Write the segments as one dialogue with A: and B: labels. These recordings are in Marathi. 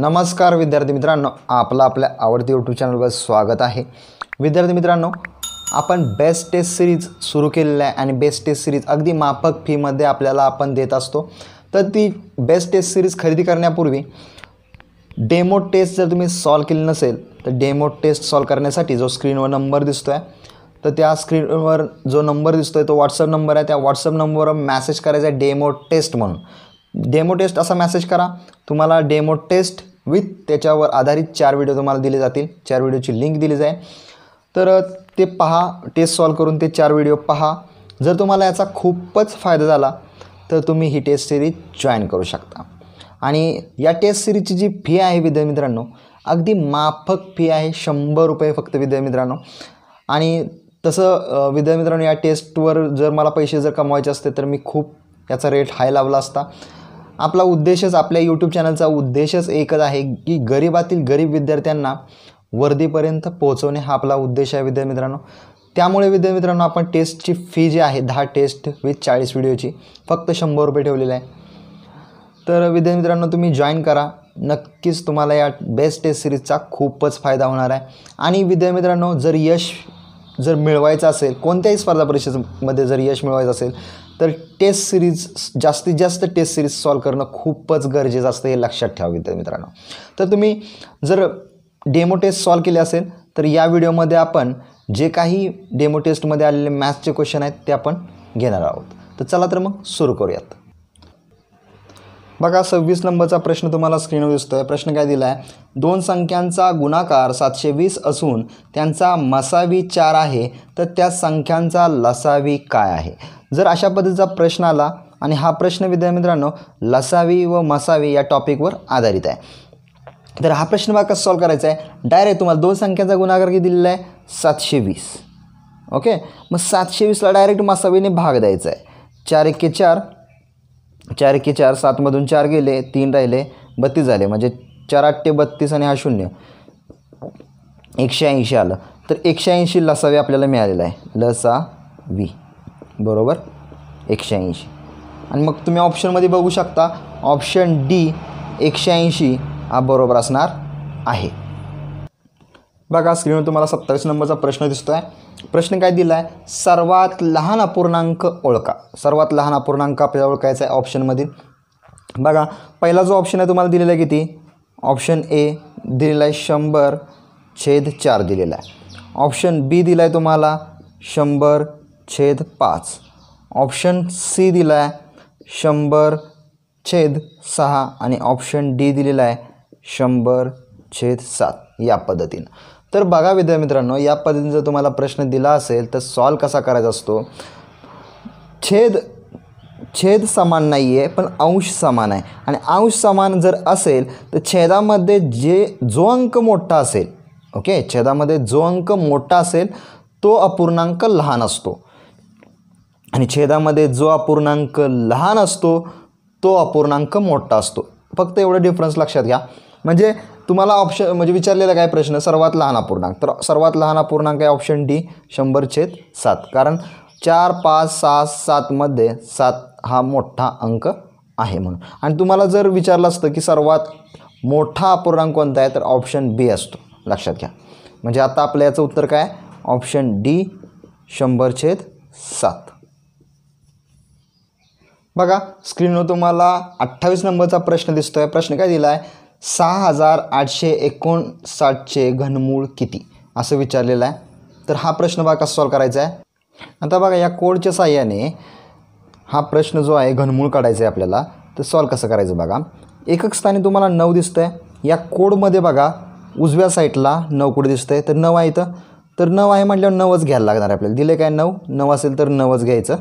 A: नमस्कार विद्यार्थी मित्रांनो आपलं आपल्या आवडती यूट्यूब चॅनलवर स्वागत आहे विद्यार्थी मित्रांनो आपण बेस्ट टेस्ट सिरीज सुरू केलेली आहे आणि बेस्ट टेस्ट सिरीज अगदी माफक फीमध्ये आपल्याला आपण देत असतो तर ती बेस्ट टेस्ट सिरीज खरेदी करण्यापूर्वी डेमो टेस्ट जर तुम्ही सॉल्व केली नसेल तर डेमो टेस्ट सॉल्व करण्यासाठी जो स्क्रीनवर नंबर दिसतो आहे तर त्या स्क्रीनवर जो नंबर दिसतो आहे तो व्हॉट्सअप नंबर आहे त्या व्हॉट्सअप नंबरवर मॅसेज करायचा आहे डेमो टेस्ट म्हणून डेमो टेस्ट असा मेसेज करा तुम्हाला डेमो टेस्ट विथ त्याच्यावर आधारित चार व्हिडिओ तुम्हाला दिले जातील चार व्हिडिओची लिंक दिली जाईल तर ते पहा टेस्ट सॉल्व करून ते चार व्हिडिओ पहा जर तुम्हाला याचा खूपच फायदा झाला तर तुम्ही ही टेस्ट सिरीज जॉईन करू शकता आणि या टेस्ट सिरीजची जी फी आहे विद्यार्थी मित्रांनो अगदी माफक फी आहे शंभर रुपये फक्त विद्या मित्रांनो आणि तसं विद्यार्थी मित्रांनो या टेस्टवर जर मला पैसे जर कमवायचे असते तर मी खूप याचा रेट हाय लावला असता आपला उद्देशच आपल्या यूट्यूब चॅनलचा उद्देशच एकच आहे की गरिबातील गरीब विद्यार्थ्यांना वर्दीपर्यंत पोहोचवणे हा आपला उद्देश आहे विद्यार्थी मित्रांनो त्यामुळे विद्यार्थी मित्रांनो आपण टेस्टची फी जी आहे दहा टेस्ट विथ चाळीस व्हिडिओची फक्त शंभर रुपये ठेवलेली आहे तर विद्यार्थी मित्रांनो तुम्ही जॉईन करा नक्कीच तुम्हाला या बेस्ट टेस्ट सिरीजचा खूपच फायदा होणार आहे आणि विद्यार्थी मित्रांनो जर यश जर मिळवायचं असेल कोणत्याही स्पर्धा परीक्षेमध्ये जर यश मिळवायचं असेल तर टेस्ट सिरीज जास्तीत जास्त टेस्ट सिरीज सॉल्व करणं खूपच गरजेचं असतं हे लक्षात ठेवा विद्यार्थी मित्रांनो तर तुम्ही जर डेमो टेस्ट सॉल्व केले असेल तर या व्हिडिओमध्ये आपण जे काही डेमो टेस्टमध्ये आलेले मॅथ्सचे क्वेश्चन आहेत ते आपण घेणार आहोत तर चला तर मग सुरू करूयात बघा सव्वीस नंबरचा प्रश्न तुम्हाला स्क्रीनवर दिसतो आहे प्रश्न काय दिला आहे दोन संख्यांचा गुणाकार सातशे वीस असून त्यांचा मसावी चार आहे तर त्या संख्यांचा लसावी काय आहे जर अशा पद्धतीचा प्रश्न आला आणि हा प्रश्न मित्रांनो लसावी व मसावी या टॉपिकवर आधारित आहे तर हा प्रश्न बघा कसा सॉल्व करायचा आहे डायरेक्ट तुम्हाला दोन संख्यांचा गुणाकार किती दिलेला आहे सातशे वीस ओके मग सातशे वीसला डायरेक्ट मसावीने भाग द्यायचा आहे चार एक्के चार चार एक्के चार सातमधून चार गेले तीन राहिले बत्तीस झाले म्हणजे चार आठ्ठे बत्तीस आणि हा शून्य एकशे ऐंशी आलं तर एकशे ऐंशी लसावी आपल्याला मिळालेला आहे लसावी बरोबर एकशे ऐंशी आणि मग तुम्ही ऑप्शनमध्ये बघू शकता ऑप्शन डी एकशे ऐंशी हा बरोबर असणार आहे बघा स्क्रीनवर तुम्हाला सत्तावीस नंबरचा प्रश्न दिसतो आहे प्रश्न काय दिला आहे सर्वात लहान अपूर्णांक ओळखा सर्वात लहान अपूर्णांक आपल्याला ओळखायचा आहे ऑप्शनमधील बघा पहिला जो ऑप्शन आहे तुम्हाला दिलेला आहे किती ऑप्शन ए दिलेला आहे शंभर छेद चार दिलेला आहे ऑप्शन बी दिला आहे तुम्हाला शंभर छेद पाच ऑप्शन सी दिला आहे शंभर छेद सहा आणि ऑप्शन डी दिलेला आहे शंभर छेद सात या पद्धतीनं तर बघा विद्यामित्रांनो या पद्धतीने जर तुम्हाला प्रश्न दिला असेल तर सॉल्व कसा करायचा असतो छेद छेद समान नाही आहे पण अंश समान आहे आणि अंश समान जर असेल तर छेदामध्ये जे जो अंक मोठा असेल ओके छेदामध्ये जो अंक मोठा असेल तो अपूर्णांक लहान असतो आणि छेदामध्ये जो अपूर्णांक लहान असतो तो अपूर्णांक मोठा असतो फक्त एवढं डिफरन्स लक्षात घ्या म्हणजे तुम्हाला ऑप्शन म्हणजे विचारलेला काय प्रश्न सर्वात लहान अपूर्णांक तर सर्वात लहान अपूर्णांक आहे ऑप्शन डी शंभर छेद सात कारण चार पाच सहा सातमध्ये सात हा मोठा अंक आहे म्हणून आणि तुम्हाला जर विचारलं असतं की सर्वात मोठा अपूर्णांक कोणता आहे तर ऑप्शन बी असतो लक्षात घ्या म्हणजे आता आपलं याचं उत्तर काय ऑप्शन डी शंभर छेद सात बघा स्क्रीनवर तुम्हाला अठ्ठावीस नंबरचा प्रश्न दिसतो आहे प्रश्न काय दिला आहे सहा हजार आठशे एकोणसाठचे घनमूळ किती असं विचारलेलं आहे तर हा प्रश्न बघा कसा सॉल्व करायचा आहे आता बघा या कोडच्या साह्याने हा प्रश्न जो आहे घनमूळ काढायचा आहे आपल्याला तर सॉल्व कसं करायचं बघा एकक स्थानी तुम्हाला नऊ दिसतं आहे या कोडमध्ये बघा उजव्या साईडला नऊ कुठे दिसतं आहे तर नऊ आहे इथं तर नऊ आहे म्हटल्यावर नऊच घ्यायला लागणार आपल्याला दिले काय नऊ नऊ असेल तर नऊच घ्यायचं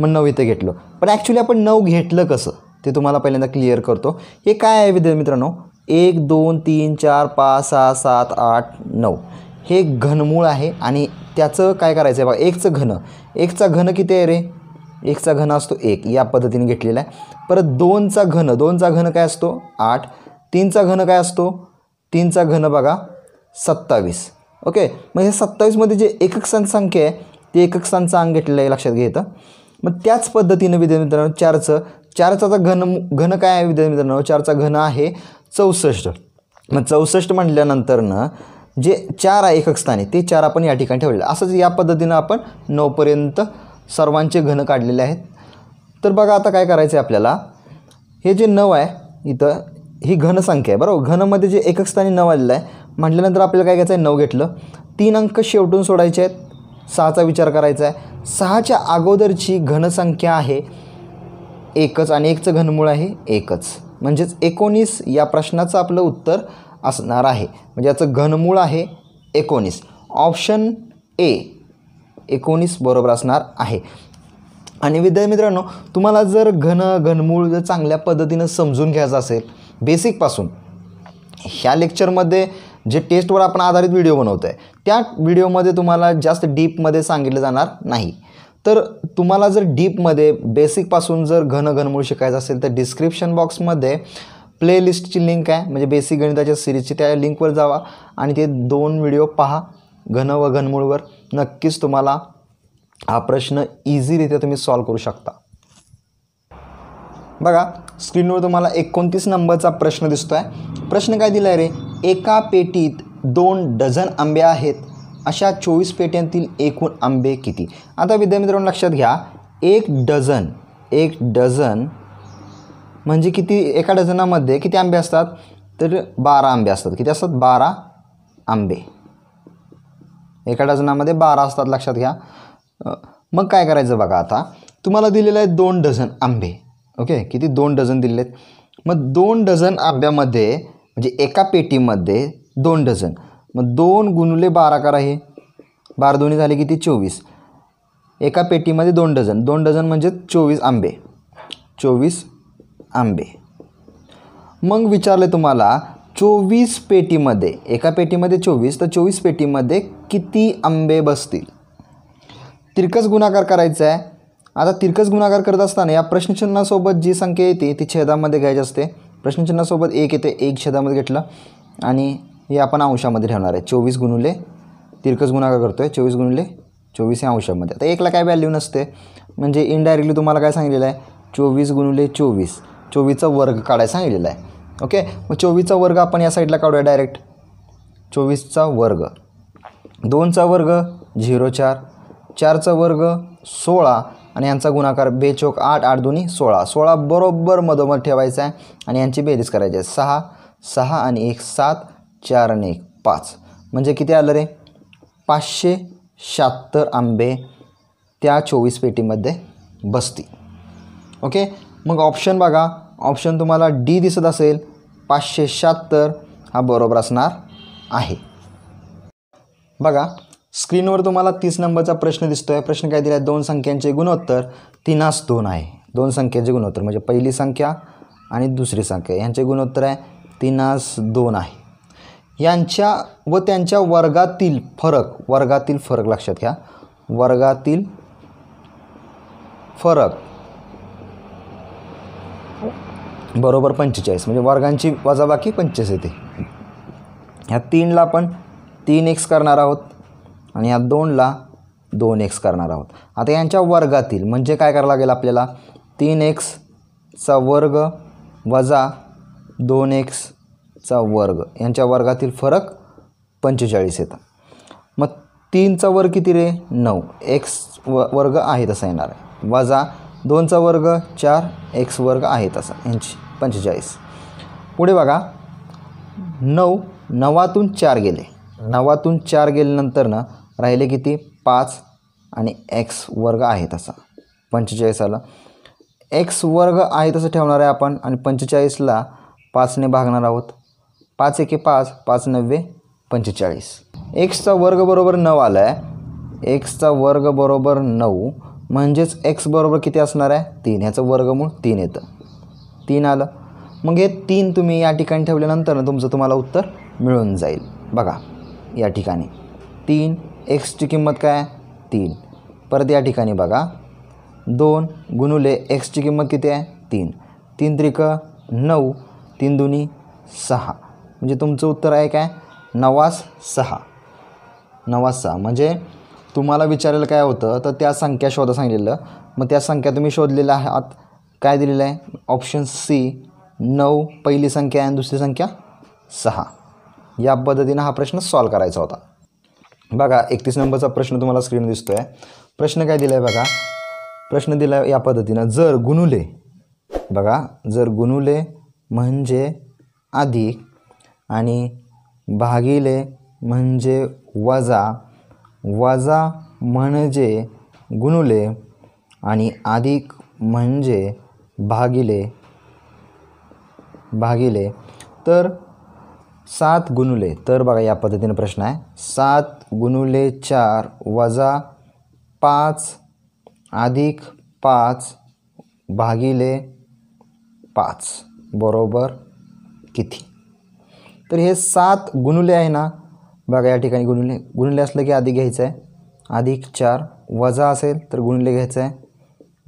A: मग नऊ इथं घेतलं पण ॲक्च्युली आपण नऊ घेतलं कसं ते तुम्हाला पहिल्यांदा क्लिअर करतो हे काय आहे विद्यार्थी मित्रांनो एक दोन तीन चार पाच सहा सात आठ नऊ हे घनमूळ आहे आणि त्याचं काय करायचं आहे बघा एकचं घन एकचा घन किती आहे रे एकचा घन असतो एक या पद्धतीने घेतलेला आहे परत दोनचा घन दोनचा घन काय असतो आठ तीनचा घन काय असतो तीनचा घन बघा सत्तावीस ओके मग हे सत्तावीसमध्ये जे एकक संख्या आहे ते एकक अंग घेतलेलं आहे लक्षात घेतं मग त्याच पद्धतीनं विद्यार्थी मित्रांनो चारचं चारचा घन घन काय आहे विद्यार्थी मित्रांनो चारचा घन आहे चौसष्ट मग चौसष्ट म्हटल्यानंतरनं जे चार आहे एकक स्थानी ते चार आपण या ठिकाणी ठेवलेलं असंच या पद्धतीनं आपण नऊपर्यंत सर्वांचे घन काढलेले आहेत तर बघा आता काय करायचं आहे आपल्याला हे जे नऊ आहे इथं ही घनसंख्या आहे बरोबर घनमध्ये जे एकक स्थानी नऊ आलेलं आहे म्हटल्यानंतर आपल्याला काय करायचं आहे नऊ घेतलं तीन अंक शेवटून सोडायचे आहेत सहाचा विचार करायचा आहे सहाच्या अगोदरची घनसंख्या आहे एकच आणि एकचं घनमूळ आहे एकच म्हणजेच एकोणीस या प्रश्नाचं आपलं उत्तर असणार आहे म्हणजे याचं घनमूळ आहे एकोणीस ऑप्शन ए एकोणीस बरोबर असणार आहे आणि विद्यार्थी मित्रांनो तुम्हाला जर घन घनमूळ जर चांगल्या पद्धतीनं समजून घ्यायचं असेल बेसिकपासून ह्या लेक्चरमध्ये जे टेस्टवर आपण आधारित व्हिडिओ बनवतो आहे त्या व्हिडिओमध्ये तुम्हाला जास्त डीपमध्ये सांगितलं जाणार नाही तर तुम्हाला जर डीपमध्ये बेसिकपासून जर घन घनमूळ शिकायचं असेल तर डिस्क्रिप्शन बॉक्समध्ये प्लेलिस्टची लिंक आहे म्हणजे बेसिक गणिताच्या सिरीजची त्या लिंकवर जावा आणि ते दोन व्हिडिओ पहा घन व घनमूळवर नक्कीच तुम्हाला हा प्रश्न इझीरित्या तुम्ही सॉल्व करू शकता बघा स्क्रीनवर तुम्हाला एकोणतीस नंबरचा प्रश्न दिसतो आहे प्रश्न काय दिला आहे रे एका पेटीत दोन डझन आंबे आहेत अशा चोवीस पेट्यांतील एकूण आंबे किती आता विद्यामित्रांनो लक्षात घ्या एक डझन एक डझन म्हणजे किती एका डझनामध्ये किती आंबे असतात तर बारा आंबे असतात किती असतात बारा आंबे एका डझनामध्ये बारा असतात लक्षात घ्या मग काय करायचं बघा आता तुम्हाला दिलेलं आहे दोन डझन आंबे ओके किती दोन डझन दिलेत आहेत मग दोन डझन आंब्यामध्ये म्हणजे एका पेटीमध्ये दोन डझन मग दोन गुणले बारा करा हे बारा दोन्ही झाले किती चोवीस एका पेटीमध्ये दोन डझन दोन डझन म्हणजे चोवीस आंबे चोवीस आंबे मग विचारले तुम्हाला चोवीस पेटीमध्ये एका पेटीमध्ये चोवीस तर चोवीस पेटीमध्ये किती आंबे बसतील तिरकस गुणाकार करायचा आहे आता तिरकस गुणाकार करत असताना या प्रश्नचिन्हासोबत जी संख्या येते ती छेदामध्ये घ्यायची असते प्रश्नचिन्हासोबत एक येते एक छेदामध्ये घेतलं आणि हे आपण अंशामध्ये ठेवणार आहे चोवीस गुणुले तिरकस गुणाकार करतो आहे चोवीस गुणुले चोवीस या अंशामध्ये आता एकला काय व्हॅल्यू नसते म्हणजे इनडायरेक्टली तुम्हाला काय सांगितलेलं आहे चोवीस गुणुले चोवीस चोवीसचा वर्ग काढायला सांगितलेला आहे ओके मग चोवीसचा वर्ग आपण या साईडला काढूया डायरेक्ट चोवीसचा वर्ग दोनचा वर्ग झिरो चार चारचा वर्ग सोळा आणि यांचा गुणाकार बेचोक आठ आठ दोन्ही सोळा सोळा बरोबर मधोमध ठेवायचा आहे आणि यांची बेरीज करायची आहे सहा सहा आणि एक सात चार आणि एक पाच म्हणजे किती आलं रे पाचशे शहात्तर आंबे त्या चोवीस पेटीमध्ये बसतील ओके मग ऑप्शन बघा ऑप्शन तुम्हाला डी दिसत असेल पाचशे शहात्तर हा बरोबर असणार आहे बघा स्क्रीनवर तुम्हाला तीस नंबरचा प्रश्न दिसतो आहे प्रश्न काय दिला आहे दोन संख्यांचे गुणोत्तर तीनास दोन आहे दोन संख्यांचे गुणोत्तर म्हणजे पहिली संख्या आणि दुसरी संख्या यांचे गुणोत्तर आहे तीनास दोन आहे यांच्या व त्यांच्या वर्गातील फरक वर्गातील फरक लक्षात घ्या वर्गातील फरक बरोबर पंचेचाळीस म्हणजे वर्गांची वजाबाकी पंचेचाळीस येते ह्या तीनला आपण तीन एक्स करणार आहोत आणि या दोनला दोन एक्स करणार आहोत आता यांच्या वर्गातील म्हणजे काय करावं लागेल आपल्याला तीन एक्सचा वर्ग वजा दोन एक्सचा वर्ग यांच्या वर्गातील फरक पंचेचाळीस येतं मग तीनचा वर्ग किती रे नऊ एक्स व वर्ग आहे तसा येणार आहे वजा दोनचा वर्ग चार एक्स वर्ग आहे तसा यांची पंचेचाळीस पुढे बघा नऊ नवातून चार गेले नवातून चार गेल्यानंतर ना राहिले किती पाच आणि एक्स वर्ग आहे तसा पंचेचाळीस आलं एक्स वर्ग आहे तसं ठेवणार आहे आपण आणि पंचेचाळीसला पाचने भागणार आहोत पाच एके पाच पाच नव्वे पंचेचाळीस एक्सचा वर्ग बरोबर नऊ आला आहे एक्सचा वर्ग बरोबर नऊ म्हणजेच एक्स बरोबर किती असणार आहे तीन ह्याचं वर्गमूळ तीन येतं तीन आलं मग हे तीन तुम्ही या ठिकाणी ठेवल्यानंतर तुमचं तुम्हाला उत्तर मिळून जाईल बघा या ठिकाणी तीन एक्सची किंमत काय तीन परत या ठिकाणी बघा दोन गुणुले एक्सची किंमत किती आहे तीन तीन त्रिक नऊ तीन दुनी सहा म्हणजे तुमचं उत्तर आहे काय नवास सहा नवास सहा म्हणजे तुम्हाला विचारेल काय होतं तर त्या संख्या शोधा सांगितलेलं मग त्या संख्या तुम्ही शोधलेल्या आहात काय दिलेलं आहे ऑप्शन सी नऊ पहिली संख्या आणि दुसरी संख्या सहा या पद्धतीनं हा प्रश्न सॉल्व करायचा होता बघा एकतीस नंबरचा प्रश्न तुम्हाला स्क्रीन दिसतो आहे प्रश्न काय दिला आहे बघा प्रश्न दिला या पद्धतीनं जर गुणुले बघा जर गुणुले म्हणजे अधिक आणि भागिले म्हणजे वजा वजा म्हणजे गुणुले आणि अधिक म्हणजे भागिले भागिले तर सात गुणुले तर बघा या पद्धतीनं प्रश्न आहे सात गुणुले चार वजा पाच अधिक पाच भागिले पाच बरोबर किती तर हे सात गुणुले आहे ना बघा या ठिकाणी गुणुले गुणुले असलं की आधी घ्यायचं आहे अधिक चार वजा असेल तर गुणले घ्यायचं आहे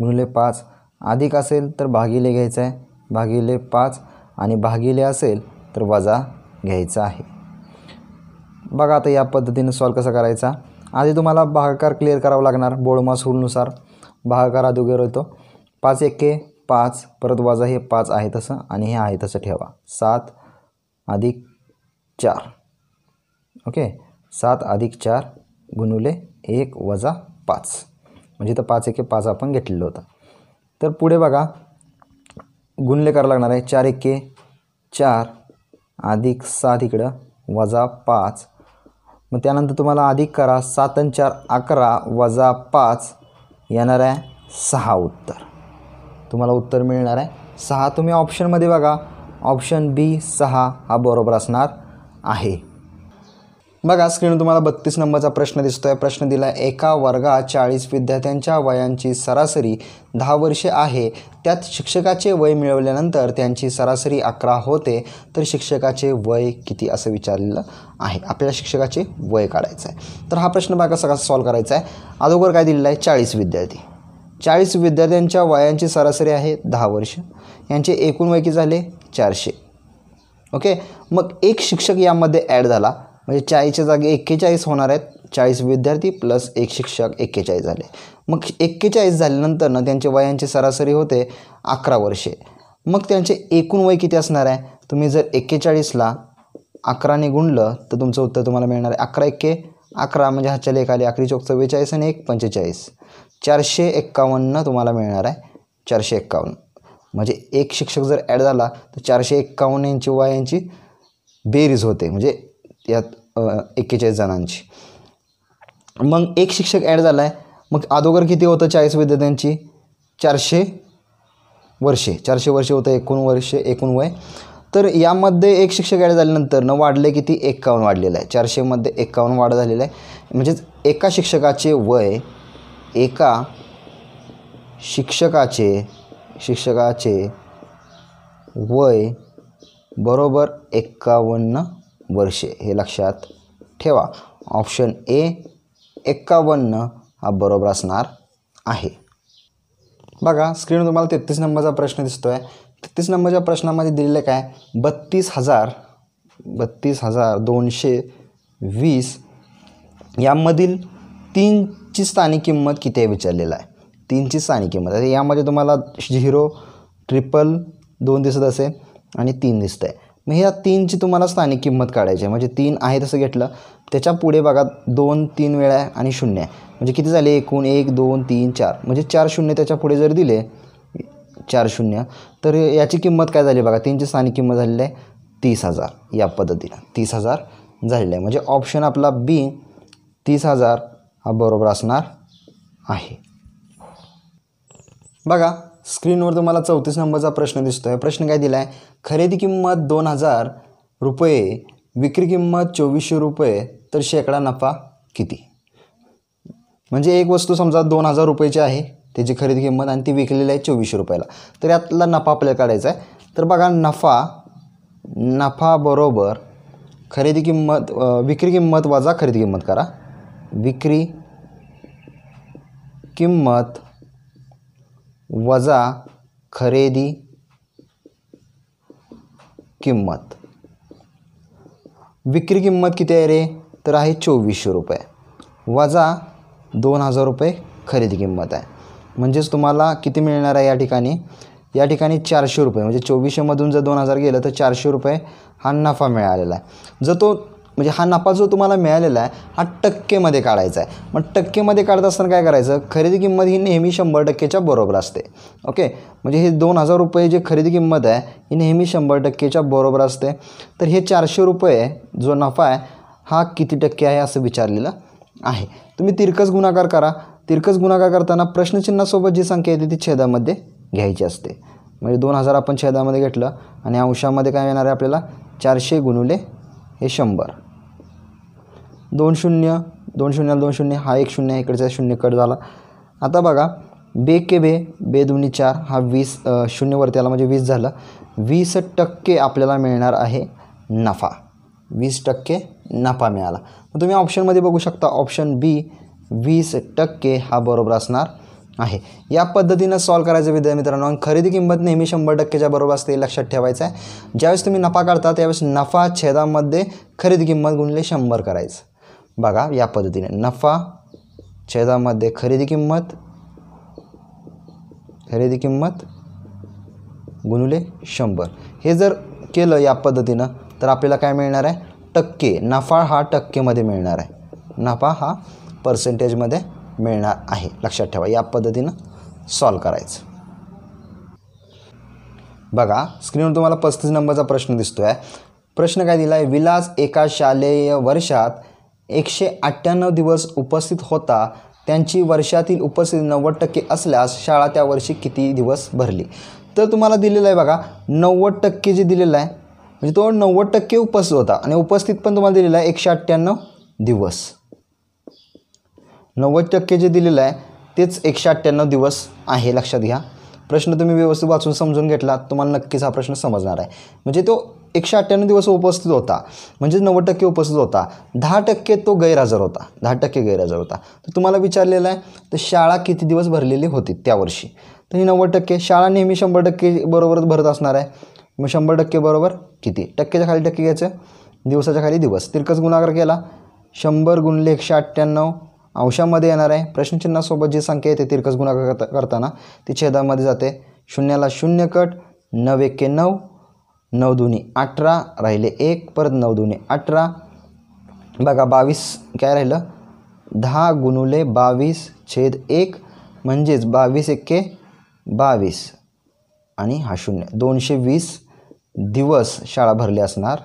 A: गुणले पाच अधिक असेल तर भागिले घ्यायचं आहे भागिले पाच आणि भागिले असेल तर वजा घ्यायचा आहे बघा आता या पद्धतीनं सॉल्व कसा करायचा आधी तुम्हाला भागाकार क्लिअर करावा लागणार बोळमास रूलनुसार भागाकार आधी वगैरे येतो पाच एके पाच परत वजा हे पाच आहे तसं आणि हे आहे तसं ठेवा सात अधिक चार ओके सात अधिक चार गुणुले एक वजा पाच म्हणजे तर पाच एके पाच आपण घेतलेलं होतं तर पुढे बघा गुणले करावं लागणार आहे चार एके चार अधिक सात इकडं वजा पाच मग त्यानंतर तुम्हाला अधिक करा सात चार अकरा वजा पाच येणार आहे सहा उत्तर तुम्हाला उत्तर मिळणार आहे सहा तुम्ही ऑप्शनमध्ये बघा ऑप्शन बी सहा हा बरोबर असणार आहे बघा स्क्रीन तुम्हाला बत्तीस नंबरचा प्रश्न दिसतो आहे प्रश्न दिला एका वर्गात चाळीस विद्यार्थ्यांच्या वयांची सरासरी दहा वर्षे आहे त्यात शिक्षकाचे वय मिळवल्यानंतर त्यांची सरासरी अकरा होते तर शिक्षकाचे वय किती असं विचारलेलं आहे आपल्याला शिक्षकाचे वय काढायचं आहे तर हा प्रश्न बघा सगळा सॉल्व करायचा आहे अगोदर काय दिलेला आहे चाळीस विद्यार्थी चाळीस विद्यार्थ्यांच्या वयांची सरासरी आहे दहा वर्ष यांचे एकूण वय किती झाले चारशे ओके मग एक शिक्षक यामध्ये ॲड झाला म्हणजे चाळीसच्या जागी एक्केचाळीस होणार आहेत चाळीस विद्यार्थी प्लस एक शिक्षक एक्केचाळीस झाले मग एक्केचाळीस झाल्यानंतर ना त्यांचे वयांची सरासरी होते अकरा वर्षे मग त्यांचे एकूण वय किती असणार आहे तुम्ही जर एक्केचाळीसला अकराने गुणलं तर तुमचं उत्तर तुम्हाला मिळणार आहे अकरा एक्के अकरा म्हणजे हा लेखाली अकरा अकरी चौक चव्वेचाळीस आणि एक पंचेचाळीस चारशे एक्कावन्न तुम्हाला मिळणार आहे चारशे एक्कावन्न म्हणजे एक शिक्षक जर ॲड झाला तर चारशे एक्कावन्न यांची वयांची बेरीज होते म्हणजे यात एक्केचाळीस जणांची मग एक शिक्षक ॲड झाला आहे मग अगोदर किती होतं चाळीस विद्यार्थ्यांची चारशे वर्षे चारशे वर्षे होतं एकूण वर्ष एकूण वय तर यामध्ये एक शिक्षक ॲड झाल्यानंतर न वाढले किती एक्कावन्न वाढलेलं आहे चारशेमध्ये एकावन्न वाढ झालेलं आहे म्हणजेच एका शिक्षकाचे वय एका शिक्षकाचे शिक्षकाचे वय बरोबर एक्कावन्न वर्षे हे लक्षात ठेवा ऑप्शन ए एक्कावन्न हा बरोबर असणार आहे बघा स्क्रीनवर तुम्हाला तेहतीस नंबरचा प्रश्न दिसतो आहे तेहत्तीस नंबरच्या प्रश्नामध्ये दिलेलं काय बत्तीस हजार बत्तीस हजार दोनशे वीस यामधील तीनची स्थानिक किंमत किती आहे विचारलेलं आहे तीनची स्थानिक किंमत आहे यामध्ये तुम्हाला झिरो ट्रिपल दोन दिसत असेल आणि तीन दिसत आहे मग ह्या तीनची तुम्हाला स्थानिक किंमत काढायची आहे म्हणजे तीन आहे तसं घेतलं त्याच्या पुढे बघा दोन तीन वेळा आहे आणि शून्य आहे म्हणजे किती झाले एकूण एक दोन तीन चार म्हणजे चार शून्य त्याच्या पुढे जर दिले चार शून्य तर याची किंमत काय झाली बघा तीनची स्थानिक किंमत झालेली आहे तीस हजार या पद्धतीनं तीस हजार झालेलं आहे म्हणजे ऑप्शन आपला बी तीस हजार हा बरोबर असणार आहे बघा स्क्रीनवर तुम्हाला चौतीस नंबरचा प्रश्न दिसतो आहे प्रश्न काय दिला आहे खरेदी किंमत दोन हजार रुपये विक्री किंमत चोवीसशे रुपये तर शेकडा नफा किती म्हणजे एक वस्तू समजा दोन हजार रुपयाची आहे त्याची खरेदी किंमत आणि ती विकलेली आहे चोवीसशे रुपयाला तर यातला नफा आपल्याला काढायचा आहे तर बघा नफा नफा बरोबर खरेदी किंमत विक्री किंमत वजा खरेदी किंमत करा विक्री किंमत वजा खरेदी किंमत विक्री किंमत किती आहे रे तर आहे चोवीसशे रुपये वजा दोन हजार रुपये खरेदी किंमत आहे म्हणजेच तुम्हाला किती मिळणार आहे या ठिकाणी या ठिकाणी चारशे रुपये म्हणजे चोवीसशेमधून जर दोन हजार गेलं तर चारशे रुपये हा नफा मिळालेला आहे जर तो म्हणजे हा नफा जो तुम्हाला मिळालेला आहे हा टक्केमध्ये काढायचा आहे मग टक्केमध्ये काढत असताना काय करायचं खरेदी किंमत ही नेहमी शंभर टक्केच्या बरोबर असते ओके म्हणजे हे दोन हजार रुपये जे खरेदी किंमत आहे ही नेहमी शंभर टक्केच्या बरोबर असते तर हे चारशे रुपये जो नफा आहे हा किती टक्के आहे असं विचारलेलं आहे तुम्ही तिरकस गुणाकार करा तिरकस गुणाकार करताना प्रश्नचिन्हासोबत जी संख्या येते ती छेदामध्ये घ्यायची असते म्हणजे दोन हजार आपण छेदामध्ये घेतलं आणि अंशामध्ये काय येणार आहे आपल्याला चारशे गुणुले हे शंभर दोन शून्य दोन शून्य दोन शून्य हा एक शून्य इकडचा शून्य कट झाला आता बघा बे के बे बे दुनी चार हा वीस शून्यवरती आला म्हणजे वीस झालं वीस टक्के आपल्याला मिळणार आहे नफा वीस टक्के नफा मिळाला मग तुम्ही ऑप्शनमध्ये बघू शकता ऑप्शन बी वीस टक्के हा बरोबर असणार आहे या पद्धतीनं सॉल्व करायचं विद्या मित्रांनो खरेदी किंमत नेहमी शंभर टक्केच्या बरोबर असते लक्षात ठेवायचं आहे ज्यावेळेस तुम्ही नफा काढता त्यावेळेस नफा छेदामध्ये खरेदी किंमत गुणले शंभर करायचं बघा या पद्धतीने नफा छेदामध्ये खरेदी किंमत खरेदी किंमत गुणुले शंभर हे जर केलं या पद्धतीनं तर आपल्याला काय मिळणार आहे टक्के नफा हा टक्केमध्ये मिळणार आहे नफा हा पर्सेंटेजमध्ये मिळणार आहे लक्षात ठेवा या पद्धतीनं सॉल्व करायचं बघा स्क्रीनवर तुम्हाला पस्तीस नंबरचा प्रश्न दिसतो आहे प्रश्न काय दिला आहे विलास एका शालेय वर्षात एकशे अठ्ठ्याण्णव दिवस उपस्थित होता त्यांची वर्षातील उपस्थिती नव्वद टक्के असल्यास शाळा त्या वर्षी किती दिवस भरली तर तुम्हाला दिलेलं आहे बघा नव्वद टक्के जे दिलेलं आहे म्हणजे तो नव्वद टक्के उपस्थित होता आणि उपस्थित पण तुम्हाला दिलेला आहे एकशे अठ्ठ्याण्णव दिवस नव्वद टक्के जे दिलेलं आहे तेच एकशे अठ्ठ्याण्णव दिवस आहे लक्षात घ्या प्रश्न तुम्ही व्यवस्थित वाचून समजून घेतला तुम्हाला नक्कीच हा प्रश्न समजणार आहे म्हणजे तो एकशे अठ्ठ्याण्णव दिवस उपस्थित होता म्हणजे नव्वद टक्के उपस्थित होता दहा टक्के तो गैरहजर होता दहा टक्के गैरहजर होता तर तुम्हाला विचारलेलं आहे तर शाळा किती दिवस भरलेली होती वर्षी तर ही नव्वद टक्के शाळा नेहमी शंभर टक्के बरोबरच भरत असणार आहे मग शंभर टक्के बरोबर किती टक्केच्या खाली टक्के घ्यायचं दिवसाच्या खाली दिवस तिरकस गुणाकार केला शंभर गुणले एकशे अठ्ठ्याण्णव अंशामध्ये येणार आहे प्रश्नचिन्हासोबत जी संख्या येते तिरकस गुणाकार करता करताना ती छेदामध्ये जाते शून्याला शून्य कट नव एके नऊ नऊ दुनी अठरा राहिले एक परत नऊ दुनी अठरा बघा बावीस काय राहिलं दहा गुणुले बावीस छेद एक म्हणजेच बावीस एक्के बावीस आणि हा शून्य दोनशे वीस दिवस शाळा भरली असणार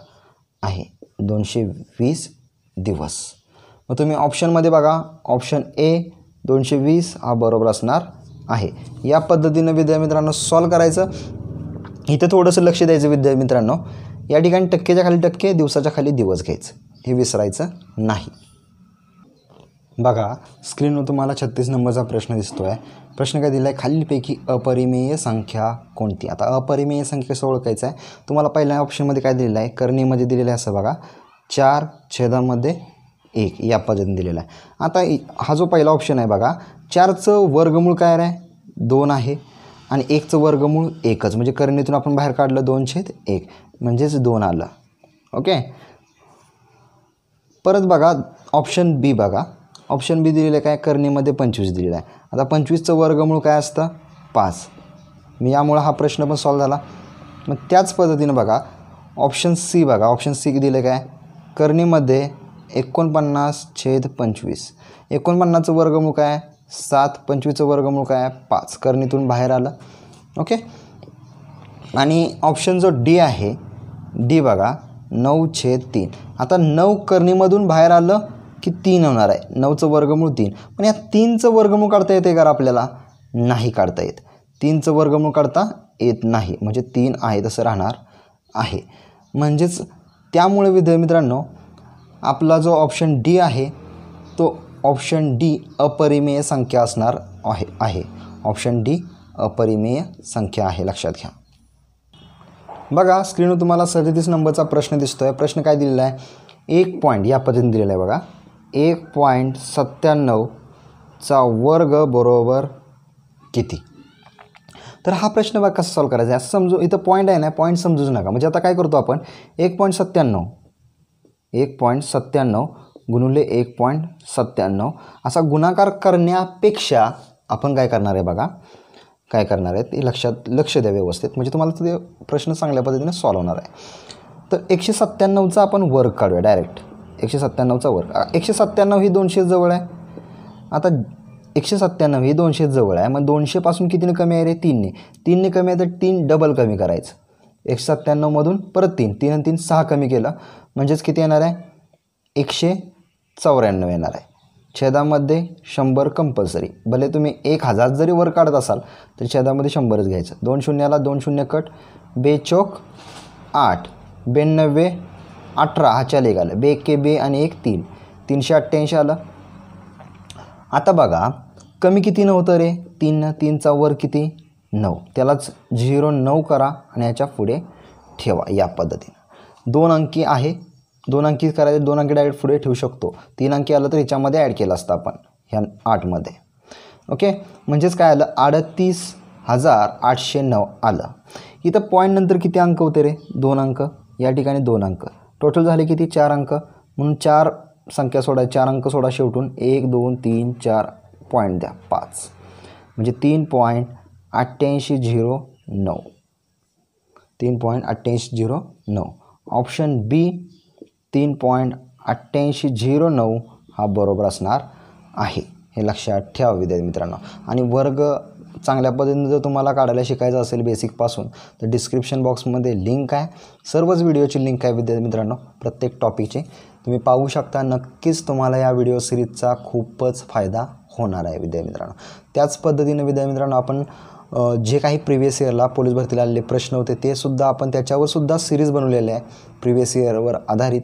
A: आहे दोनशे वीस दिवस मग तुम्ही ऑप्शनमध्ये बघा ऑप्शन ए दोनशे वीस हा बरोबर असणार आहे या पद्धतीनं विद्यामित्रांनो सॉल्व करायचं इथं थोडंसं लक्ष द्यायचं विद्या मित्रांनो या ठिकाणी टक्केच्या खाली टक्के दिवसाच्या खाली दिवस घ्यायचं हे विसरायचं नाही बघा स्क्रीनवर तुम्हाला छत्तीस नंबरचा प्रश्न दिसतो आहे प्रश्न काय दिला आहे खालीलपैकी अपरिमेय संख्या कोणती आता अपरिमेय संख्या कसं ओळखायचं आहे तुम्हाला पहिल्या ऑप्शनमध्ये काय दिलेलं आहे करणीमध्ये दिलेलं आहे असं बघा चार छेदामध्ये एक या पद्धतीने दिलेला आहे आता हा जो पहिला ऑप्शन आहे बघा चारचं वर्गमूळ काय आहे दोन आहे आणि एकचं वर्गमूळ एकच म्हणजे करणीतून आपण बाहेर काढलं दोन छेद एक म्हणजेच दोन आलं ओके परत बघा ऑप्शन बी बघा ऑप्शन बी दिलेलं काय करणीमध्ये पंचवीस दिलेलं आहे आता पंचवीसचं वर्गमूळ काय असतं पाच मी यामुळं हा प्रश्न पण सॉल्व झाला मग त्याच पद्धतीनं बघा ऑप्शन सी बघा ऑप्शन सी दिलं काय करणीमध्ये एकोणपन्नास छेद पंचवीस एकोणपन्नासचं वर्गमूळ काय सात पंचवीसचं वर्गमूळ काय आहे पाच करणीतून बाहेर आलं ओके आणि ऑप्शन जो डी आहे डी बघा नऊ छेद तीन आता नऊ करणीमधून बाहेर आलं की तीन होणार आहे नऊचं वर्गमूळ तीन पण या तीनचं वर्गमूळ काढता येते का आपल्याला नाही काढता येत तीनचं वर्गमूळ काढता येत नाही म्हणजे तीन आहे तसं राहणार आहे म्हणजेच त्यामुळे विद्यार्थी मित्रांनो आपला जो ऑप्शन डी आहे तो ऑप्शन डी अपरिमेय संख्या असणार आहे आहे ऑप्शन डी अपरिमेय संख्या आहे लक्षात घ्या बघा स्क्रीनवर तुम्हाला सदतीस नंबरचा प्रश्न दिसतो आहे प्रश्न काय दिलेला आहे एक पॉईंट या पद्धतीने दिलेला आहे बघा एक पॉईंट सत्त्याण्णवचा वर्ग बरोबर किती तर हा प्रश्न बघा कसा सॉल्व्ह करायचा आहे असं समजू इथं पॉईंट आहे ना पॉईंट समजूच नका म्हणजे आता काय करतो आपण एक पॉईंट सत्त्याण्णव एक पॉईंट सत्त्याण्णव गुणुले एक पॉईंट सत्त्याण्णव असा गुणाकार करण्यापेक्षा आपण काय करणार आहे बघा काय करणार आहे ते लक्षात लक्ष द्या व्यवस्थित म्हणजे तुम्हाला ते प्रश्न चांगल्या पद्धतीने सॉल्व होणार आहे तर एकशे सत्त्याण्णवचा आपण वर्ग काढूया डायरेक्ट एकशे सत्त्याण्णवचा वर्ग एकशे सत्त्याण्णव ही दोनशे जवळ आहे आता एकशे सत्त्याण्णव ही दोनशे जवळ आहे मग दोनशेपासून कितीने कमी आहे रे तीनने तीनने कमी आहे तर तीन डबल कमी करायचं एकशे सत्त्याण्णवमधून परत तीन तीन आणि तीन सहा कमी केलं म्हणजेच किती येणार आहे एकशे चौऱ्याण्णव येणार आहे छेदामध्ये शंभर कंपल्सरी भले तुम्ही एक हजार जरी वर काढत असाल तर छेदामध्ये शंभरच घ्यायचं दोन शून्याला दोन शून्य कट बेचोक आठ ब्याण्णवे अठरा हा चाल आलं बे के बे आणि एक तीन तीनशे अठ्ठ्याऐंशी आलं आता बघा कमी किती नव्हतं रे तीन तीनचा वर किती नऊ त्यालाच झिरो नऊ करा आणि याच्या पुढे ठेवा या पद्धतीनं दोन अंकी आहे दोन अंकी करायचे दोन अंकी डायरेक्ट पुढे ठेवू शकतो तीन अंकी आलं तर ह्याच्यामध्ये ॲड केलं असतं आपण ह्या आठमध्ये ओके म्हणजेच काय आलं अडतीस हजार आठशे नऊ आलं इथं पॉईंटनंतर नंतर किती अंक होते रे दोन अंक या ठिकाणी दोन अंक टोटल झाले किती चार अंक म्हणून चार संख्या सोडा चार अंक सोडा शेवटून एक दोन तीन चार पॉईंट द्या पाच म्हणजे तीन पॉईंट अठ्ठ्याऐंशी झिरो नऊ तीन पॉईंट अठ्ठ्याऐंशी झिरो नऊ ऑप्शन बी तीन पॉईंट अठ्ठ्याऐंशी झिरो नऊ हा बरोबर असणार आहे हे लक्षात ठेवा विद्यार्थी मित्रांनो आणि वर्ग चांगल्या पद्धतीने जर तुम्हाला काढायला शिकायचं असेल बेसिकपासून तर डिस्क्रिप्शन बॉक्समध्ये लिंक आहे सर्वच व्हिडिओची लिंक आहे विद्यार्थी मित्रांनो प्रत्येक टॉपिकची तुम्ही पाहू शकता नक्कीच तुम्हाला या व्हिडिओ सिरीजचा खूपच फायदा होणार आहे विद्यार्थी मित्रांनो त्याच पद्धतीनं विद्यार्थी मित्रांनो आपण जे काही प्रिव्हियस इयरला पोलीस भरतीला आलेले प्रश्न होते ते सुद्धा आपण त्याच्यावर सुद्धा सिरीज बनवलेले आहे प्रिव्हियस इयरवर आधारित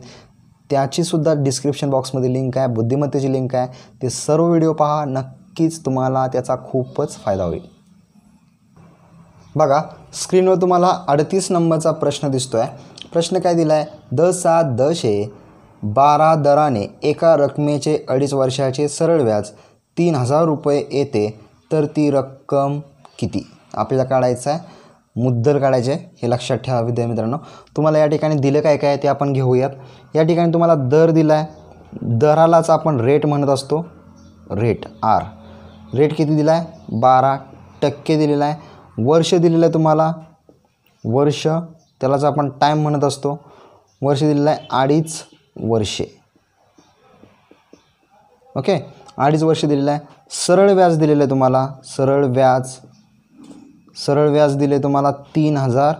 A: त्याचीसुद्धा डिस्क्रिप्शन बॉक्समध्ये लिंक आहे बुद्धिमत्तेची लिंक आहे ते सर्व व्हिडिओ पहा नक्कीच तुम्हाला त्याचा खूपच फायदा होईल बघा स्क्रीनवर तुम्हाला अडतीस नंबरचा प्रश्न दिसतो आहे प्रश्न काय दिला आहे द सात दशे बारा दराने एका रकमेचे अडीच वर्षाचे सरळ व्याज तीन हजार रुपये येते तर ती रक्कम किती आपल्याला काढायचं आहे मुद्दल काढायचे आहे हे लक्षात ठेवा विद्या मित्रांनो तुम्हाला या ठिकाणी दिलं काय काय ते आपण घेऊयात या ठिकाणी तुम्हाला दर दिला आहे दरालाच आपण रेट म्हणत असतो रेट आर रेट किती दिला आहे बारा टक्के दिलेला आहे वर्ष दिलेलं आहे तुम्हाला वर्ष त्यालाच आपण टाईम म्हणत असतो वर्ष दिलेलं आहे अडीच वर्षे ओके अडीच वर्ष दिलेलं आहे सरळ व्याज दिलेलं आहे तुम्हाला सरळ व्याज सरळ व्याज दिले तुम्हाला तीन हजार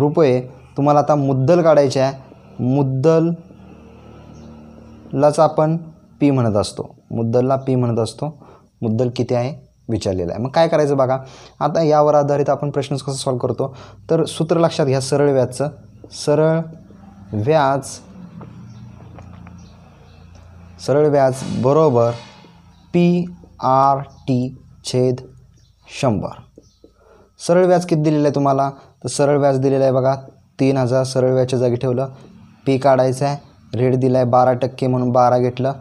A: रुपये तुम्हाला आता मुद्दल काढायचे आहे मुद्दललाच आपण पी म्हणत असतो मुद्दलला पी म्हणत असतो मुद्दल किती आहे विचारलेला आहे मग काय करायचं बघा आता यावर आधारित आपण प्रश्न कसं सॉल्व करतो तर सूत्र लक्षात घ्या सरळ व्याजचं सरळ व्याज सरळ व्याज बरोबर पी आर टी छेद शंभर सरळ व्याज किती दिलेलं आहे तुम्हाला तर सरळ व्याज दिलेलं आहे बघा तीन हजार सरळ व्याजच्या जागी ठेवलं पी काढायचं आहे रेट दिला आहे बारा टक्के म्हणून बारा घेतलं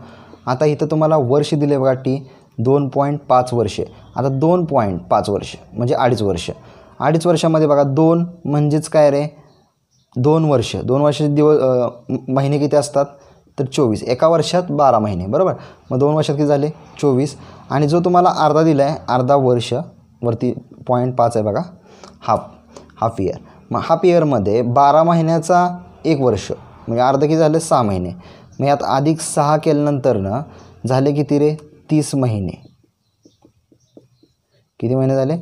A: आता इथं तुम्हाला वर्ष दिले बघा टी दोन पॉईंट पाच वर्षे आता दोन पॉईंट पाच वर्ष म्हणजे अडीच वर्ष अडीच वर्षामध्ये बघा दोन म्हणजेच काय रे दोन वर्ष दोन वर्ष दिवस महिने किती असतात तर चोवीस एका वर्षात बारा महिने बरोबर मग दोन वर्षात किती झाले चोवीस आणि जो तुम्हाला अर्धा दिला आहे अर्धा वर्ष वरती पॉईंट पाच आहे बघा हाफ हाफ इयर मग हाफ इयरमध्ये बारा महिन्याचा एक वर्ष म्हणजे अर्ध की झाले सहा महिने मग यात अधिक सहा केल्यानंतरनं झाले किती रे तीस महिने किती महिने झाले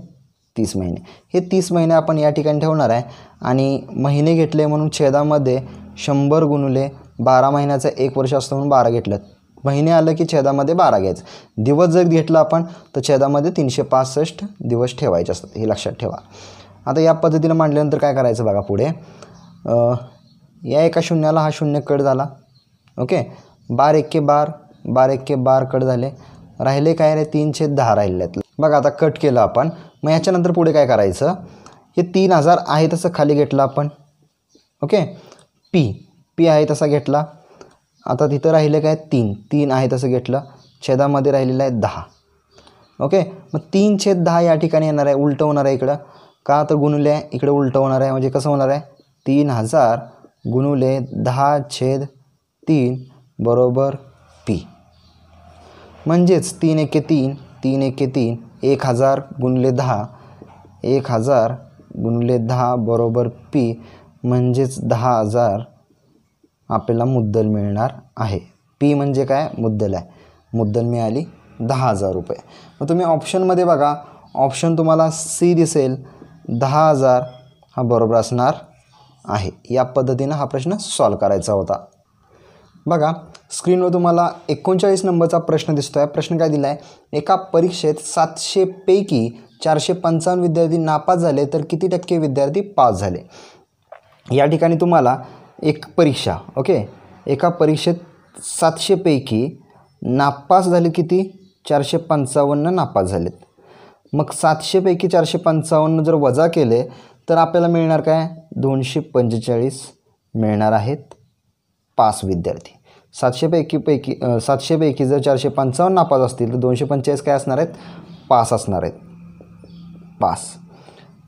A: तीस महिने हे तीस महिने आपण या ठिकाणी ठेवणार आहे आणि महिने घेतले म्हणून छेदामध्ये शंभर गुणुले बारा महिन्याचा एक वर्ष असतं म्हणून बारा घेतलं महिने आलं की छेदामध्ये बारा घ्यायचं दिवस जर घेतला आपण तर छेदामध्ये तीनशे पासष्ट दिवस ठेवायचे असतात हे लक्षात ठेवा आता या पद्धतीनं मांडल्यानंतर काय करायचं बघा पुढे या एका शून्याला हा शून्य कट झाला ओके बार एक्के बार बार एक्के बार कट झाले राहिले काय रे तीनशे दहा राहिले आहेत बघा आता कट केलं आपण मग ह्याच्यानंतर पुढे काय करायचं हे तीन हजार आहे तसं खाली घेतलं आपण ओके पी पी आहे तसा घेतला आता तिथं राहिले काय तीन तीन आहे तसं घेतलं छेदामध्ये राहिलेलं आहे दहा ओके मग तीन छेद दहा या ठिकाणी येणार आहे उलटं होणार आहे इकडं का तर गुणले आहे इकडं उलटं होणार आहे म्हणजे कसं होणार आहे तीन हजार गुणुले दहा छेद तीन बरोबर पी म्हणजेच तीन एके तीन तीन एके तीन एक हजार गुणले दहा एक हजार गुणले दहा बरोबर पी म्हणजेच दहा हजार आपल्याला मुद्दल मिळणार आहे पी म्हणजे काय मुद्दल आहे मुद्दल मिळाली दहा हजार रुपये मग तुम्ही ऑप्शनमध्ये बघा ऑप्शन तुम्हाला सी दिसेल दहा हजार हा बरोबर असणार आहे या पद्धतीनं हा प्रश्न सॉल्व करायचा होता बघा स्क्रीनवर तुम्हाला एकोणचाळीस नंबरचा प्रश्न दिसतो आहे प्रश्न काय दिला आहे एका परीक्षेत सातशेपैकी चारशे पंचावन्न विद्यार्थी नापास झाले तर किती टक्के विद्यार्थी पास झाले या ठिकाणी तुम्हाला एक परीक्षा ओके एका परीक्षेत सातशेपैकी नापास झाले किती चारशे पंचावन्न नापास झालेत मग सातशेपैकी चारशे पंचावन्न जर वजा केले तर आपल्याला मिळणार काय दोनशे पंचेचाळीस मिळणार आहेत पास विद्यार्थी सातशेपैकी पैकी सातशेपैकी जर चारशे पंचावन्न नापास असतील तर दोनशे पंचेचाळीस काय असणार आहेत पास असणार आहेत पास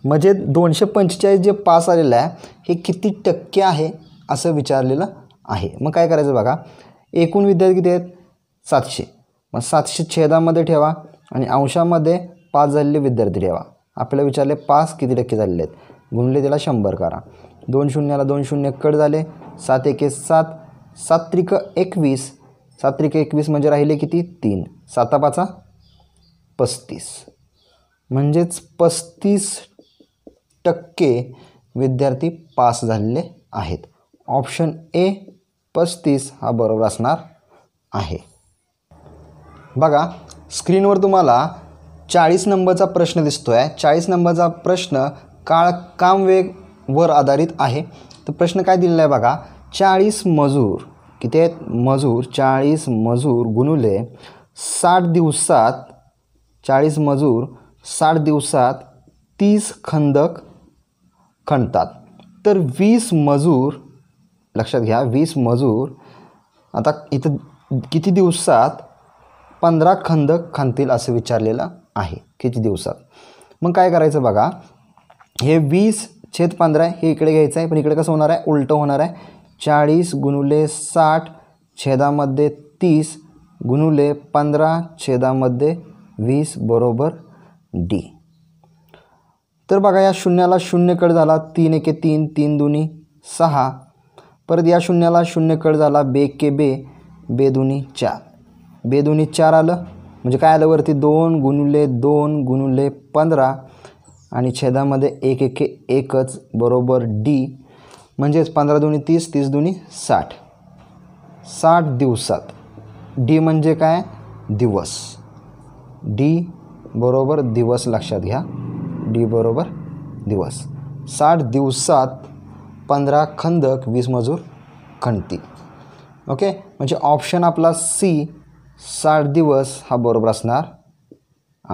A: म्हणजे दोनशे पंचेचाळीस जे पास आलेलं आहे हे किती टक्के आहे असं विचारलेलं आहे मग काय करायचं बघा एकूण विद्यार्थी किती आहेत सातशे मग सातशे छेदामध्ये ठेवा आणि अंशामध्ये पाच झालेले विद्यार्थी ठेवा आपल्याला विचारले पाच किती टक्के झालेले आहेत गुणले त्याला शंभर करा दोन शून्याला दोन शून्य कट झाले सात एके सात सात त्रिक एकवीस सात त्रिक एकवीस म्हणजे राहिले किती तीन साता पाचा पस्तीस म्हणजेच पस्तीस टक्के विद्यार्थी पास झालेले आहेत ऑप्शन ए पस्तीस हा बरोबर असणार आहे बघा स्क्रीनवर तुम्हाला चाळीस नंबरचा प्रश्न दिसतो आहे चाळीस नंबरचा प्रश्न काळ वर आधारित आहे तर प्रश्न काय दिलेला आहे बघा चाळीस मजूर किती आहेत मजूर चाळीस मजूर गुणुले साठ दिवसात चाळीस मजूर साठ दिवसात तीस खंदक खणतात तर वीस मजूर लक्षात घ्या वीस मजूर आता इथं किती दिवसात पंधरा खंद खणतील असं विचारलेलं आहे किती दिवसात मग काय करायचं बघा हे वीस छेद पंधरा हे इकडे घ्यायचं आहे पण इकडे कसं होणार आहे उलटं होणार आहे चाळीस गुणुले साठ छेदामध्ये तीस गुणुले पंधरा छेदामध्ये वीस बरोबर डी तर बघा या शून्याला शून्यकडे झाला तीन एके तीन तीन दोन्ही सहा परत या शून्याला शून्य कळ झाला बे के बे बेदुनी चार बेदुनी चार आलं म्हणजे काय आलं वरती दोन गुणुले दोन गुणुले पंधरा आणि छेदामध्ये एक एके एकच बरोबर डी म्हणजेच पंधरा दोन्ही तीस तीस दोन्ही साठ साठ दिवसात डी म्हणजे काय दिवस डी बरोबर दिवस लक्षात घ्या डी बरोबर दिवस साठ दिवसात पंधरा खंदक वीस मजूर खंडतील ओके म्हणजे ऑप्शन आपला सी साठ दिवस हा बरोबर असणार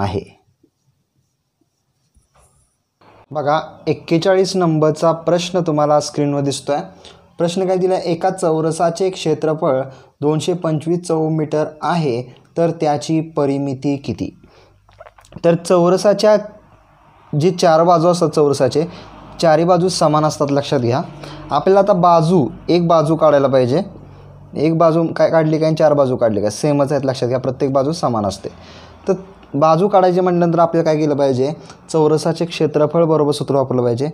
A: आहे बघा एक्केचाळीस नंबरचा प्रश्न तुम्हाला स्क्रीनवर दिसतो आहे प्रश्न काय दिला एका चौरसाचे क्षेत्रफळ दोनशे पंचवीस चौमीटर आहे तर त्याची परिमिती किती तर चौरसाच्या जी चार बाजू असतात चौरसाचे चारी बाजू समान असतात लक्षात घ्या आपल्याला आता बाजू एक बाजू काढायला पाहिजे एक बाजू काय काढली काय चार बाजू काढली काय सेमच आहेत लक्षात घ्या प्रत्येक बाजू समान असते तर बाजू काढायची म्हटल्यानंतर आपल्याला काय केलं पाहिजे चौरसाचे क्षेत्रफळ बरोबर सूत्र वापरलं पाहिजे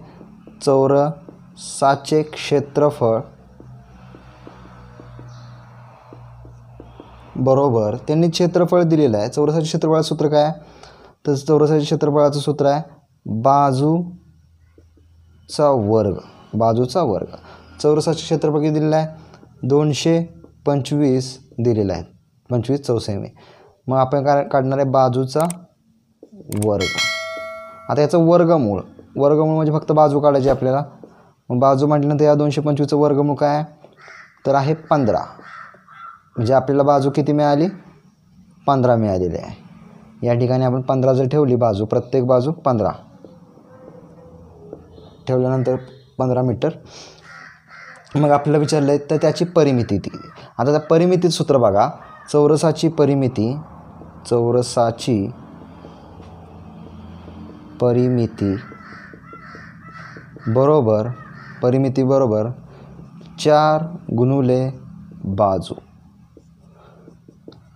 A: चौरसाचे क्षेत्रफळ बरोबर त्यांनी क्षेत्रफळ दिलेलं आहे चौरसाचे क्षेत्रफळाचं सूत्र काय तर चौरसाच्या क्षेत्रफळाचं सूत्र आहे बाजू चा वर्ग बाजूचा वर्ग चौरसाचे क्षेत्रफळ किती दिलेलं आहे दोनशे पंचवीस दिलेलं आहे पंचवीस चौसेमी मग आपण काय काढणार आहे बाजूचा वर्ग आता याचं वर्गमूळ वर्गमूळ म्हणजे फक्त बाजू काढायची आपल्याला मग बाजू म्हटल्यानंतर या दोनशे पंचवीसचं वर्गमूळ काय आहे तर आहे पंधरा म्हणजे आपल्याला बाजू किती मिळाली पंधरा मिळालेली आहे या ठिकाणी आपण पंधरा जर ठेवली बाजू प्रत्येक बाजू पंधरा ठेवल्यानंतर पंधरा मीटर मग आपल्याला विचारलं आहे तर त्याची परिमिती ती आता त्या परिमितीत सूत्र बघा चौरसाची परिमिती चौरसाची परिमिती बरोबर परिमिती बरोबर चार गुणुले बाजू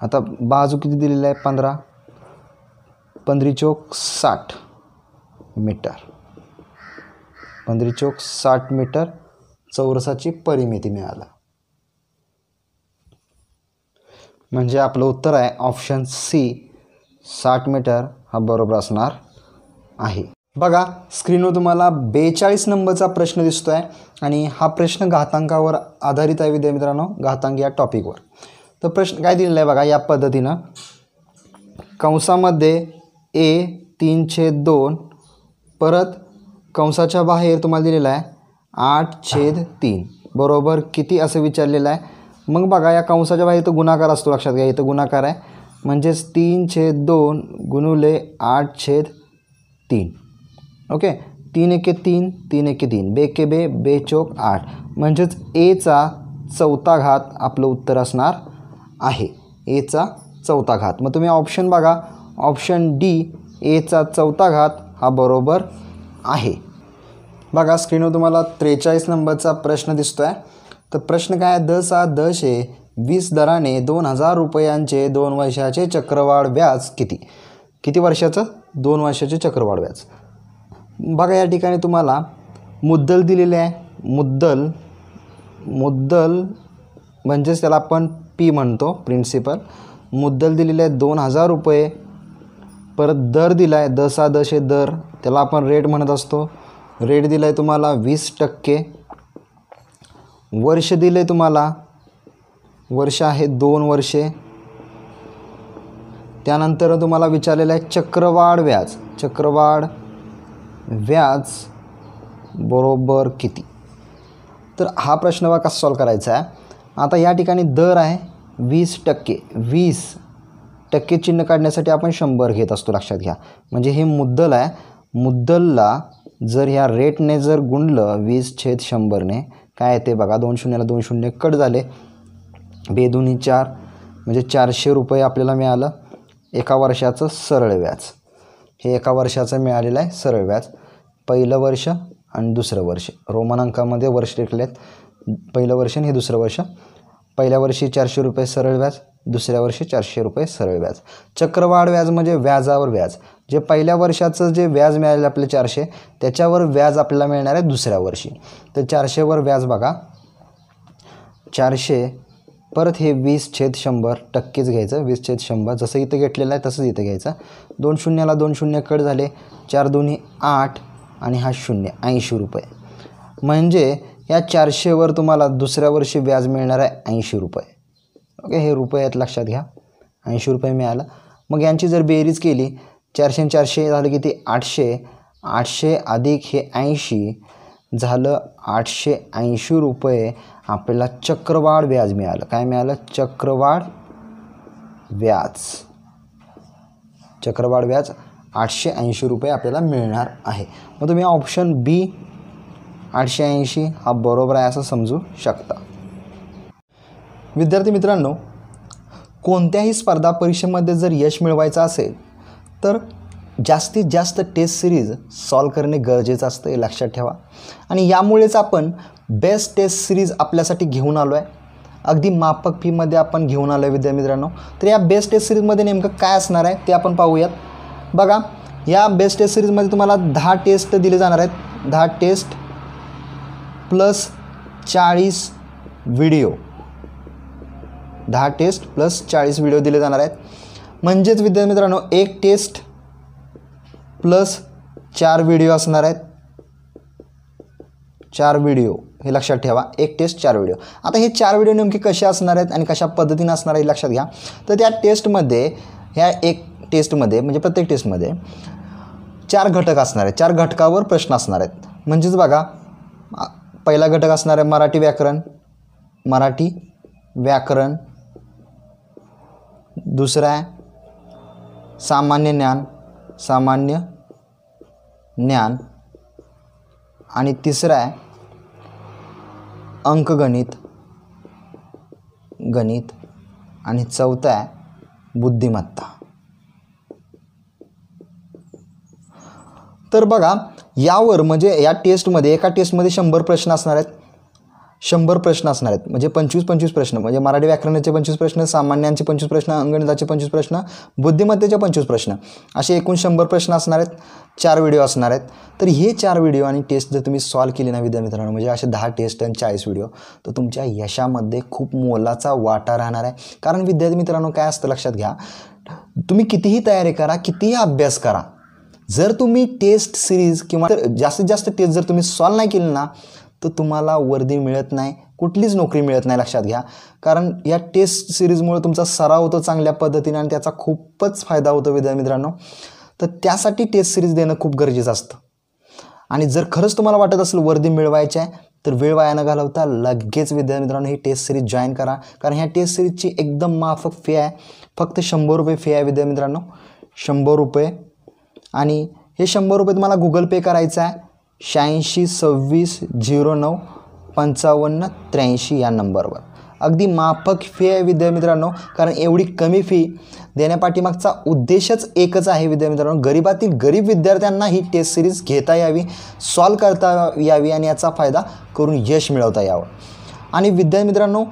A: आता बाजू किती दिलेलं आहे पंधरा पंधरी चौक साठ मीटर पंधरी चौक साठ मीटर चौरसाची परिमिती मिळाला म्हणजे आपलं उत्तर आहे ऑप्शन सी साठ मीटर हा बरोबर असणार आहे बघा स्क्रीनवर तुम्हाला बेचाळीस नंबरचा प्रश्न दिसतो आहे आणि हा प्रश्न घातांकावर आधारित आहे विद्या मित्रांनो घातांक या टॉपिकवर तर प्रश्न काय दिलेला आहे बघा या पद्धतीनं कंसामध्ये ए तीनशे दोन परत कंसाच्या बाहेर तुम्हाला दिलेला आहे आठ छेद तीन बरोबर किती असं विचारलेलं आहे मग बघा या कंसाच्या बाहेर इथं गुणाकार असतो लक्षात घ्या इथं गुणाकार आहे म्हणजेच तीन छेद दोन गुणुले आठ छेद तीन ओके तीन एके तीन तीन एके तीन बे के बे बे चोक आठ म्हणजेच एचा चौथा घात आपलं उत्तर असणार आहे एचा चौथा घात मग तुम्ही ऑप्शन बघा ऑप्शन डी एचा चौथा घात हा बरोबर आहे बघा स्क्रीनवर तुम्हाला त्रेचाळीस नंबरचा प्रश्न दिसतो आहे तर प्रश्न काय आहे द शे वीस दराने दोन हजार रुपयांचे दोन वर्षाचे चक्रवाढ व्याज किती किती वर्षाचं दोन वर्षाचे चक्रवाढ व्याज बघा या ठिकाणी तुम्हाला मुद्दल दिलेले आहे मुद्दल मुद्दल म्हणजेच त्याला आपण पी म्हणतो प्रिन्सिपल मुद्दल दिलेले आहे दोन हजार रुपये परत दर दिला आहे दसा दशे दर त्याला आपण रेट म्हणत असतो रेट दिला आहे तुम्हाला वीस टक्के वर्ष दिले तुम्हाला वर्ष आहे दोन वर्षे त्यानंतर तुम्हाला विचारलेलं आहे चक्रवाढ व्याज चक्रवाढ व्याज बरोबर किती तर हा प्रश्न बा कसा सॉल्व करायचा आहे आता या ठिकाणी दर आहे वीस टक्के वीस टक्के चिन्ह काढण्यासाठी आपण शंभर घेत असतो लक्षात घ्या म्हणजे हे मुद्दल आहे मुद्दलला जर ह्या रेटने जर गुणलं वीस छेद शंभरने काय येते बघा दोन शून्यला दोन शून्य कट झाले बेदुनी चार म्हणजे चारशे रुपये आपल्याला मिळालं एका वर्षाचं सरळ व्याज हे एका वर्षाचं मिळालेलं आहे सरळ व्याज पहिलं वर्ष आणि दुसरं वर्ष रोमन अंकामध्ये वर्ष लिखले आहेत पहिलं वर्ष आणि हे दुसरं वर्ष पहिल्या वर्षी चारशे रुपये सरळ व्याज दुसऱ्या वर्षी चारशे रुपये सरळ व्याज चक्रवाढ व्याज म्हणजे व्याजावर व्याज जे पहिल्या वर्षाचं जे व्याज मिळालेलं आपलं चारशे त्याच्यावर व्याज आपल्याला मिळणार आहे दुसऱ्या वर्षी तर चारशेवर व्याज बघा चारशे परत हे वीस छेद शंभर टक्केच घ्यायचं वीस छेद शंभर जसं इथं घेतलेलं आहे तसंच इथं घ्यायचं दोन शून्याला दोन शून्य कट झाले चार दोन्ही आठ आणि हा शून्य ऐंशी रुपये म्हणजे या चारशेवर तुम्हाला दुसऱ्या वर्षी व्याज मिळणार आहे ऐंशी रुपये ओके हे रुपये आहेत लक्षात घ्या ऐंशी रुपये मिळाला मग यांची जर बेरीज केली चारशे चारशे झालं किती आठशे आठशे अधिक हे ऐंशी झालं आठशे ऐंशी रुपये आपल्याला चक्रवाढ व्याज मिळालं काय मिळालं चक्रवाढ व्याज चक्रवाढ व्याज आठशे ऐंशी रुपये आपल्याला मिळणार आहे मग तुम्ही ऑप्शन बी आठशे ऐंशी हा बरोबर आहे असं समजू शकता विद्यार्थी मित्रांनो कोणत्याही स्पर्धा परीक्षेमध्ये जर यश मिळवायचं असेल तर जास्तीत जास्त टेस्ट सिरीज सॉल्व करणे गरजेचं असतं हे लक्षात ठेवा आणि यामुळेच आपण बेस्ट टेस्ट सिरीज आपल्यासाठी घेऊन आलो आहे अगदी मापक फीमध्ये आपण घेऊन आलो आहे मित्रांनो तर या बेस्ट टेस्ट सिरीजमध्ये नेमकं काय असणार आहे ते आपण पाहूयात बघा या बेस्ट टेस्ट सिरीजमध्ये तुम्हाला दहा टेस्ट दिले जाणार आहेत दहा टेस्ट प्लस चाळीस व्हिडिओ दहा टेस्ट प्लस चाळीस व्हिडिओ दिले जाणार आहेत म्हणजेच विद्यार्थी मित्रांनो एक टेस्ट प्लस चार व्हिडिओ असणार आहेत चार व्हिडिओ हे लक्षात ठेवा एक टेस्ट चार व्हिडिओ आता हे चार व्हिडिओ नेमके कसे असणार आहेत आणि कशा पद्धतीने असणार आहे हे लक्षात घ्या तर त्या टेस्टमध्ये ह्या एक टेस्टमध्ये म्हणजे प्रत्येक टेस्टमध्ये चार घटक असणार आहेत चार घटकावर प्रश्न असणार आहेत म्हणजेच बघा पहिला घटक असणार आहे मराठी व्याकरण मराठी व्याकरण दुसरा आहे सामान्य ज्ञान सामान्य ज्ञान आणि तिसरं आहे अंकगणित गणित आणि चौथं आहे बुद्धिमत्ता तर बघा यावर म्हणजे या टेस्टमध्ये एका टेस्टमध्ये शंभर प्रश्न असणार आहेत शंभर प्रश्न असणार आहेत म्हणजे पंचवीस पंचवीस प्रश्न म्हणजे मराठी व्याकरणाचे पंचवीस प्रश्न सामान्यांचे पंचवीस प्रश्न अंगणिताचे पंचवीस प्रश्न बुद्धिमत्तेचे पंचवीस प्रश्न असे एकूण शंभर प्रश्न असणार आहेत चार व्हिडिओ असणार आहेत तर हे चार व्हिडिओ आणि टेस्ट जर तुम्ही सॉल्व केली ना विद्या मित्रांनो म्हणजे असे दहा टेस्ट आणि चाळीस व्हिडिओ तर तुमच्या यशामध्ये खूप मोलाचा वाटा राहणार आहे कारण विद्यार्थी मित्रांनो काय असतं लक्षात घ्या तुम्ही कितीही तयारी करा कितीही अभ्यास करा जर तुम्ही टेस्ट सिरीज किंवा जास्तीत जास्त टेस्ट जर तुम्ही सॉल्व नाही केली ना तर तुम्हाला वर्दी मिळत नाही कुठलीच नोकरी मिळत नाही लक्षात घ्या कारण या टेस्ट सिरीजमुळे तुमचा सराव होतो चांगल्या पद्धतीने आणि त्याचा खूपच फायदा होतो विद्या मित्रांनो तर त्यासाठी टेस्ट सिरीज देणं खूप गरजेचं असतं आणि जर खरंच तुम्हाला वाटत असेल वर्दी मिळवायची आहे तर वेळ वाया न घालवता लगेच मित्रांनो ही टेस्ट सिरीज जॉईन करा कारण ह्या टेस्ट सिरीजची एकदम माफक फी आहे फक्त शंभर रुपये फी आहे मित्रांनो शंभर रुपये आणि हे शंभर रुपये तुम्हाला गुगल पे करायचं आहे शहाऐंशी सव्वीस झिरो नऊ पंचावन्न त्र्याऐंशी या नंबरवर अगदी माफक फी आहे मित्रांनो कारण एवढी कमी फी देण्यापाठीमागचा उद्देशच एकच आहे मित्रांनो गरिबातील गरीब विद्यार्थ्यांना ही टेस्ट सिरीज घेता यावी सॉल्व करता यावी आणि याचा फायदा करून यश मिळवता यावं आणि विद्यामित्रांनो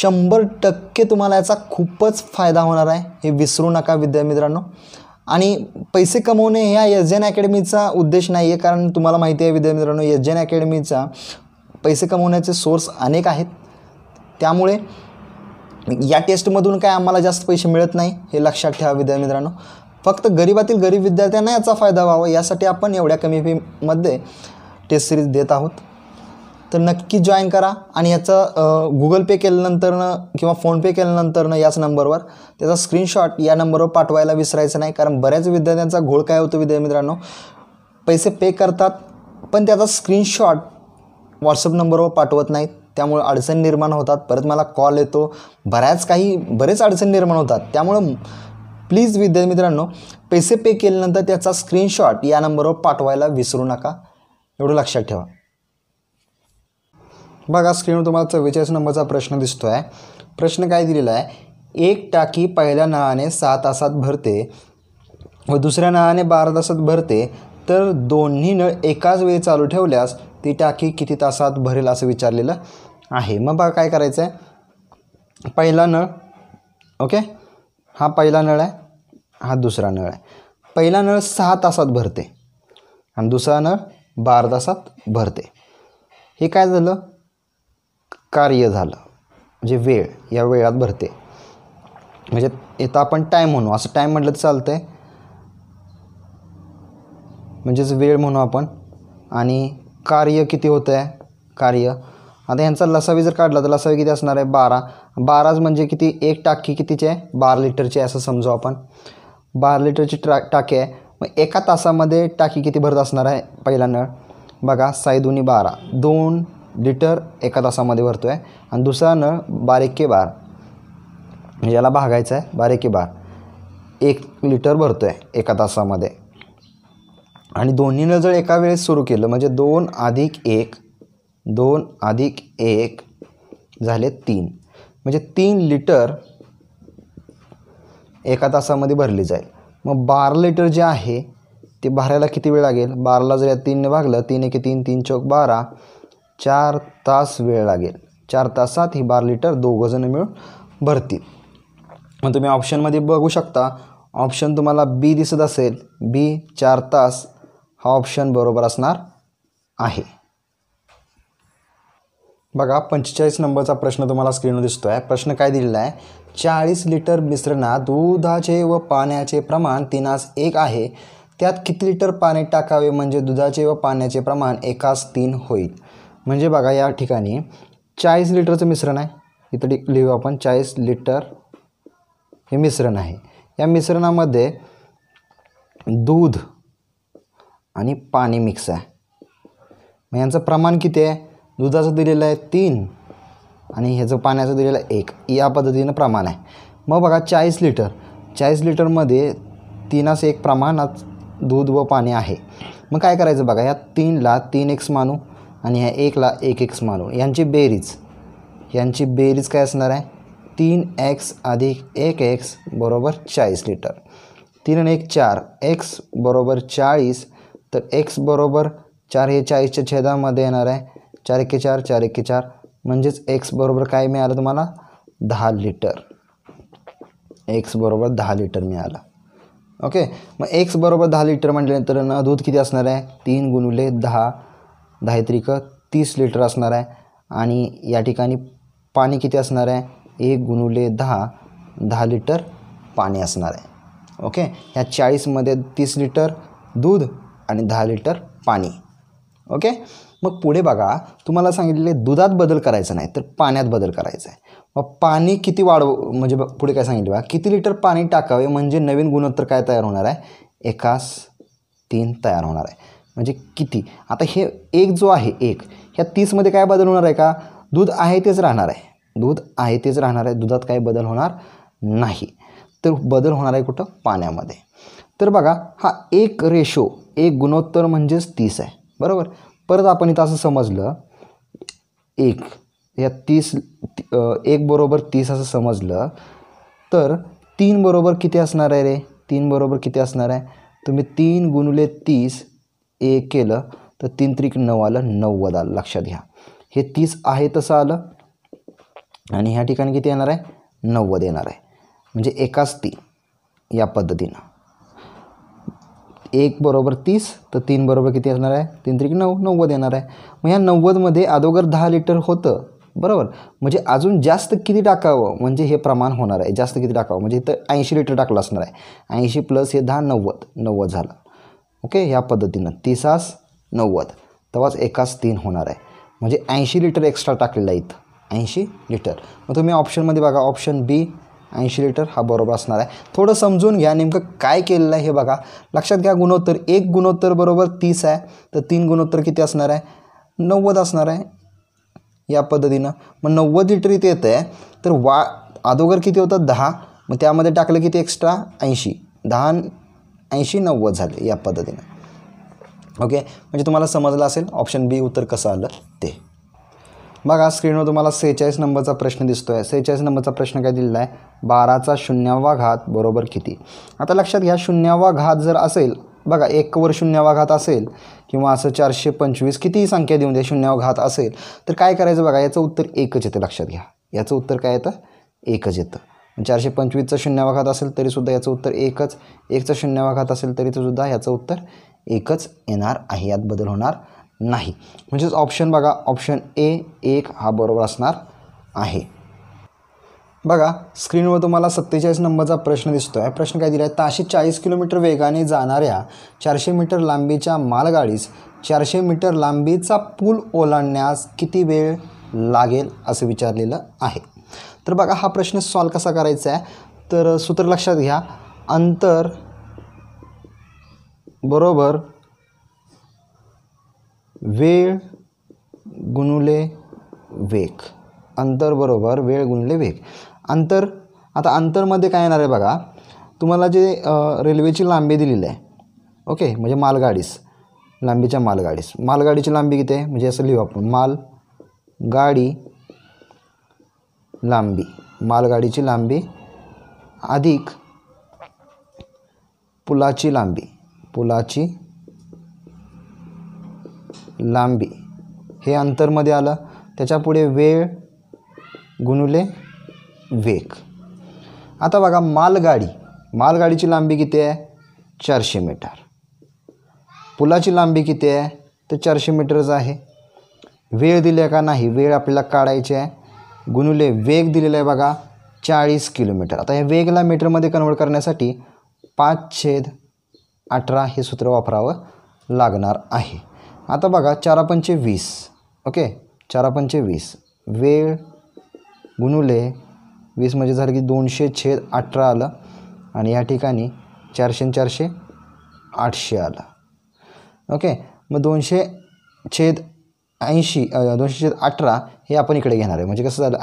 A: शंभर टक्के तुम्हाला याचा खूपच फायदा होणार आहे हे विसरू नका मित्रांनो आणि पैसे कमवणे ह्या एस एन अकॅडमीचा उद्देश नाही आहे कारण तुम्हाला माहिती आहे विद्यार्थी मित्रांनो एस एन अकॅडमीचा पैसे कमवण्याचे सोर्स अनेक आहेत त्यामुळे या टेस्टमधून काय आम्हाला जास्त पैसे मिळत नाही हे लक्षात ठेवा विद्यार्थी मित्रांनो फक्त गरिबातील गरीब विद्यार्थ्यांना याचा फायदा व्हावा यासाठी आपण एवढ्या कमी फीमध्ये टेस्ट सिरीज देत आहोत तर नक्की जॉईन करा आणि याचं गुगल पे केल्यानंतरनं किंवा फोनपे केल्यानंतरनं याच नंबरवर त्याचा स्क्रीनशॉट या नंबरवर पाठवायला विसरायचं नाही कारण बऱ्याच विद्यार्थ्यांचा घोळ काय होतो मित्रांनो पैसे पे करतात पण त्याचा स्क्रीनशॉट व्हॉट्सअप नंबरवर पाठवत नाहीत त्यामुळे अडचण निर्माण होतात परत मला कॉल येतो बऱ्याच काही बरेच अडचण निर्माण होतात त्यामुळं प्लीज विद्यार्थी मित्रांनो पैसे पे केल्यानंतर त्याचा स्क्रीनशॉट या नंबरवर पाठवायला विसरू नका एवढं लक्षात ठेवा बघा स्क्रीनवर तुम्हाला चव्वेचाळीस नंबरचा प्रश्न दिसतो आहे प्रश्न काय दिलेला आहे एक टाकी पहिल्या नळाने सहा तासात भरते व दुसऱ्या नळाने बारा तासात भरते तर दोन्ही नळ एकाच वेळी चालू ठेवल्यास ती टाकी किती तासात भरेल असं विचारलेलं आहे मग बघा काय करायचं आहे पहिला नळ ओके हा पहिला नळ आहे हा दुसरा नळ आहे पहिला नळ सहा तासात भरते आणि दुसरा नळ बारा तासात भरते हे काय झालं कार्य झालं म्हणजे वेळ या वेळात भरते म्हणजे इथं आपण टाईम म्हणू असं टाईम म्हटलं तर चालतं आहे म्हणजेच वेळ म्हणू आपण आणि कार्य किती होतं आहे कार्य आता ह्यांचा लसावी जर काढला तर लसावी किती असणार आहे बारा बाराच म्हणजे किती एक टाकी कितीची आहे बारा लिटरची आहे असं समजू आपण बारा लिटरची ट्रा टाकी आहे मग एका तासामध्ये टाकी किती भरत असणार आहे पहिला नळ बघा साई दोन्ही बारा दोन लिटर एका तासामध्ये भरतो आहे आणि दुसरा नळ बारेके बार याला भागायचं आहे बारेके बार एक लिटर भरतो आहे एका तासामध्ये आणि दोन्ही नळ जर एका वेळेस सुरू केलं म्हणजे दोन अधिक एक दोन अधिक एक झाले तीन म्हणजे तीन लिटर एका तासामध्ये भरली जाईल मग बारा लिटर जे आहे ते भरायला किती वेळ लागेल बाराला जर या तीनने भागलं तीन एके तीन तीन चौक बारा चार तास वेळ लागेल चार तासात ही बार लिटर दोघंजणं मिळून भरतील मग तुम्ही ऑप्शनमध्ये बघू शकता ऑप्शन तुम्हाला बी दिसत असेल बी चार तास हा ऑप्शन बरोबर असणार आहे बघा पंचेचाळीस नंबरचा प्रश्न तुम्हाला स्क्रीनवर दिसतो आहे प्रश्न काय दिलेला आहे चाळीस लिटर मिश्रणात दुधाचे व पाण्याचे प्रमाण तीनास एक आहे त्यात किती लिटर पाणी टाकावे म्हणजे दुधाचे व पाण्याचे प्रमाण एकास तीन होईल म्हणजे बघा या ठिकाणी चाळीस लिटरचं मिश्रण आहे इथं लिहू आपण चाळीस लिटर हे मिश्रण आहे या मिश्रणामध्ये दूध आणि पाणी मिक्स आहे मग यांचं प्रमाण किती आहे दुधाचं दिलेलं आहे तीन आणि ह्याचं पाण्याचं दिलेलं आहे एक या पद्धतीनं प्रमाण आहे मग बघा चाळीस लिटर चाळीस लिटरमध्ये तीनच एक प्रमाणात दूध व पाणी आहे मग काय करायचं बघा या तीनला तीन एक्स मानू आणि ह्या एकला एक एक्स मारून यांची बेरीज यांची बेरीज काय असणार आहे तीन एक्स अधिक एक एक्स बरोबर चाळीस लिटर तीन आणि एक चार एक्स बरोबर चाळीस तर एक्स बरोबर चार हे चाळीसच्या छेदामध्ये येणार आहे चार एके चार चार एके चार म्हणजेच एक्स बरोबर काय मिळालं तुम्हाला दहा लिटर एक्स बरोबर दहा लिटर मिळालं ओके मग एक्स बरोबर दहा लिटर म्हटल्यानंतर न दूध किती असणार आहे तीन गुणुले दहा दहा तीस लिटर असणार आहे आणि या ठिकाणी पाणी किती असणार आहे एक गुणुले दहा दहा लिटर पाणी असणार आहे ओके ह्या चाळीसमध्ये तीस लिटर दूध आणि दहा लिटर पाणी ओके मग पुढे बघा तुम्हाला सांगितले दुधात बदल करायचा नाही तर पाण्यात बदल करायचा आहे मग पाणी किती वाढव म्हणजे पुढे काय सांगितलं बघा किती लिटर पाणी टाकावे म्हणजे नवीन गुणोत्तर काय तयार होणार आहे एकास तीन तयार होणार आहे म्हणजे किती आता हे एक जो आहे एक ह्या तीसमध्ये काय बदल होणार आहे का दूध आहे तेच राहणार आहे दूध आहे तेच राहणार आहे दुधात काय बदल होणार नाही तर बदल होणार आहे कुठं पाण्यामध्ये तर बघा हा एक रेशो एक गुणोत्तर म्हणजेच तीस आहे बरोबर परत आपण इथं असं समजलं एक या तीस एक बरोबर तीस असं समजलं तर तीन बरोबर किती असणार आहे रे तीन बरोबर किती असणार आहे तुम्ही तीन गुणले तीस एक केलं तर तीन त्रिक नऊ आलं नव्वद आलं लक्षात घ्या हे तीस आहे तसं आलं आणि ह्या ठिकाणी किती येणार आहे नव्वद येणार आहे म्हणजे एकाच ती या पद्धतीनं एक बरोबर तीस तर तीन बरोबर किती असणार आहे तीन त्रिक नऊ नव्वद येणार आहे मग ह्या नव्वदमध्ये अदोगर दहा लिटर होतं बरोबर म्हणजे अजून जास्त किती टाकावं म्हणजे हे प्रमाण होणार आहे जास्त किती टाकावं म्हणजे इथं ऐंशी लिटर टाकलं असणार आहे ऐंशी प्लस हे दहा नव्वद नव्वद झालं ओके ह्या पद्धतीनं तिसास नव्वद तेव्हाच एकास तीन होणार आहे म्हणजे ऐंशी लिटर एक्स्ट्रा टाकलेला इथं ऐंशी लिटर मग तुम्ही ऑप्शनमध्ये बघा ऑप्शन बी ऐंशी लिटर हा बरोबर असणार आहे थोडं समजून घ्या नेमकं काय केलेलं आहे हे बघा लक्षात घ्या गुणोत्तर एक गुणोत्तर बरोबर तीस आहे तर तीन गुणोत्तर किती असणार आहे नव्वद असणार आहे या पद्धतीनं मग नव्वद लिटर इथे येतं आहे तर वा अदोगर किती होतं दहा मग त्यामध्ये टाकलं किती एक्स्ट्रा ऐंशी दहा ऐंशी नव्वद झाले या पद्धतीनं ओके म्हणजे तुम्हाला समजलं असेल ऑप्शन बी उत्तर कसं आलं ते बघा स्क्रीनवर तुम्हाला सेहेचाळीस नंबरचा प्रश्न दिसतो आहे सेहेचाळीस नंबरचा प्रश्न काय दिलेला आहे बाराचा शून्यावा घात बरोबर किती आता लक्षात घ्या शून्यावा घात जर असेल बघा एकवर शून्यावा घात असेल किंवा असं चारशे पंचवीस कितीही संख्या देऊन द्या शून्यावा घात असेल तर काय करायचं बघा याचं उत्तर एकच येतं लक्षात घ्या याचं उत्तर काय येतं एकच येतं चारशे पंचवीसचा शून्यवाघात असेल तरीसुद्धा याचं उत्तर एकच एकचं शून्यवाघात असेल तरी सुद्धा याचं उत्तर एकच येणार आहे यात बदल होणार नाही म्हणजेच ऑप्शन बघा ऑप्शन ए एक हा बरोबर असणार आहे बघा स्क्रीनवर तुम्हाला सत्तेचाळीस नंबरचा प्रश्न दिसतो आहे प्रश्न काय दिला आहे ताशे चाळीस किलोमीटर वेगाने जाणाऱ्या चारशे मीटर लांबीच्या मालगाडीस चारशे मीटर लांबीचा पूल ओलांडण्यास किती वेळ लागेल असं विचारलेलं आहे तर बघा हा प्रश्न सॉल्व कसा करायचा आहे तर सूत्र लक्षात घ्या अंतर बरोबर वेळ गुणुले वेग अंतर बरोबर वेळ गुणले वेग अंतर आता अंतरमध्ये काय येणार आहे बघा तुम्हाला जे रेल्वेची लांबी दिलेली आहे ओके म्हणजे मालगाडीस लांबीच्या मालगाडीस मालगाडीची लांबी किती आहे म्हणजे असं लिहू आपण माल गाडी लांबी मालगाडीची लांबी अधिक पुलाची लांबी पुलाची लांबी हे अंतरमध्ये आलं त्याच्यापुढे वेळ गुणुले वेग आता बघा मालगाडी मालगाडीची लांबी किती आहे चारशे मीटर पुलाची लांबी किती आहे तर चारशे मीटरच आहे वेळ दिली का नाही वेळ आपल्याला काढायची आहे गुणुले वेग दिलेला आहे बघा चाळीस किलोमीटर आता या वेगला मीटरमध्ये कन्वर्ट करण्यासाठी पाच छेद अठरा हे सूत्र वापरावं लागणार आहे आता बघा चारापंचे वीस ओके चारापंचे वीस वेळ गुणुले वीस म्हणजे झालं की दोनशे छेद अठरा आलं आणि या ठिकाणी चारशे चारशे आठशे आलं ओके मग दोनशे छेद ऐंशी दोनशे अठरा हे आपण इकडे घेणार आहे म्हणजे कसं झालं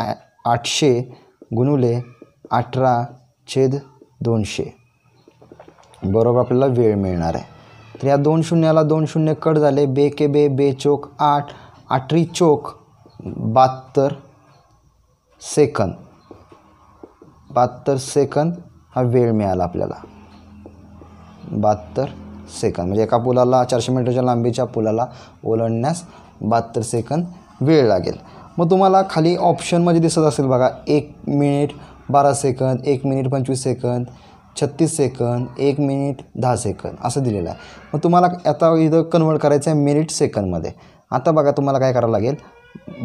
A: आठशे गुणुले अठरा छेद दोनशे बरोबर आपल्याला वेळ मिळणार आहे तर या दोन शून्याला दोन शून्य कट झाले बे के बे बे चोक आठ आठरी चोक बहात्तर सेकंद बहात्तर सेकंद हा वेळ मिळाला आपल्याला बहात्तर सेकंद म्हणजे एका पुलाला चारशे मीटरच्या लांबीच्या पुलाला ओलांडण्यास बहात्तर सेकंद वेळ लागेल मग तुम्हाला खाली ऑप्शनमध्ये दिसत असेल बघा एक मिनिट बारा सेकंद एक मिनिट पंचवीस सेकंद छत्तीस सेकंद एक मिनिट दहा सेकंद असं दिलेलं आहे मग तुम्हाला आता इथं कन्वर्ट करायचं आहे मिनिट सेकंदमध्ये आता बघा तुम्हाला काय करावं लागेल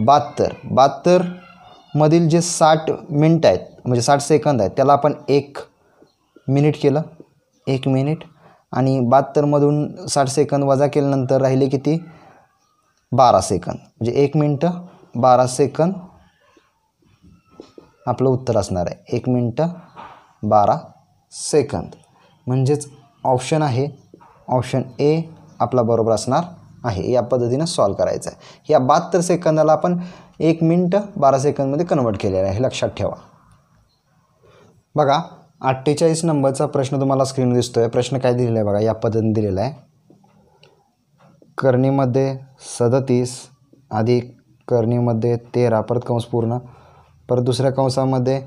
A: बहात्तर बहात्तरमधील जे साठ मिनटं आहेत म्हणजे साठ सेकंद आहेत त्याला आपण एक मिनिट केलं एक मिनिट आणि बहात्तरमधून साठ सेकंद वजा केल्यानंतर राहिले किती बारा सेकंद म्हणजे एक मिनटं बारा सेकंद आपलं उत्तर असणार आहे एक मिनटं बारा सेकंद म्हणजेच ऑप्शन आहे ऑप्शन ए आपला बरोबर असणार आहे या पद्धतीनं सॉल्व करायचं आहे या बहात्तर सेकंदाला आपण एक मिनटं बारा सेकंदमध्ये कन्वर्ट केलेलं आहे लक्षात ठेवा बघा अठ्ठेचाळीस नंबरचा प्रश्न तुम्हाला स्क्रीनवर दिसतो आहे प्रश्न काय दिलेला आहे बघा या पद्धतीने दिलेला आहे कर्णीमध्ये सदतीस अधिक करणीमध्ये तेरा परत कंस पूर्ण परत दुसऱ्या कंसामध्ये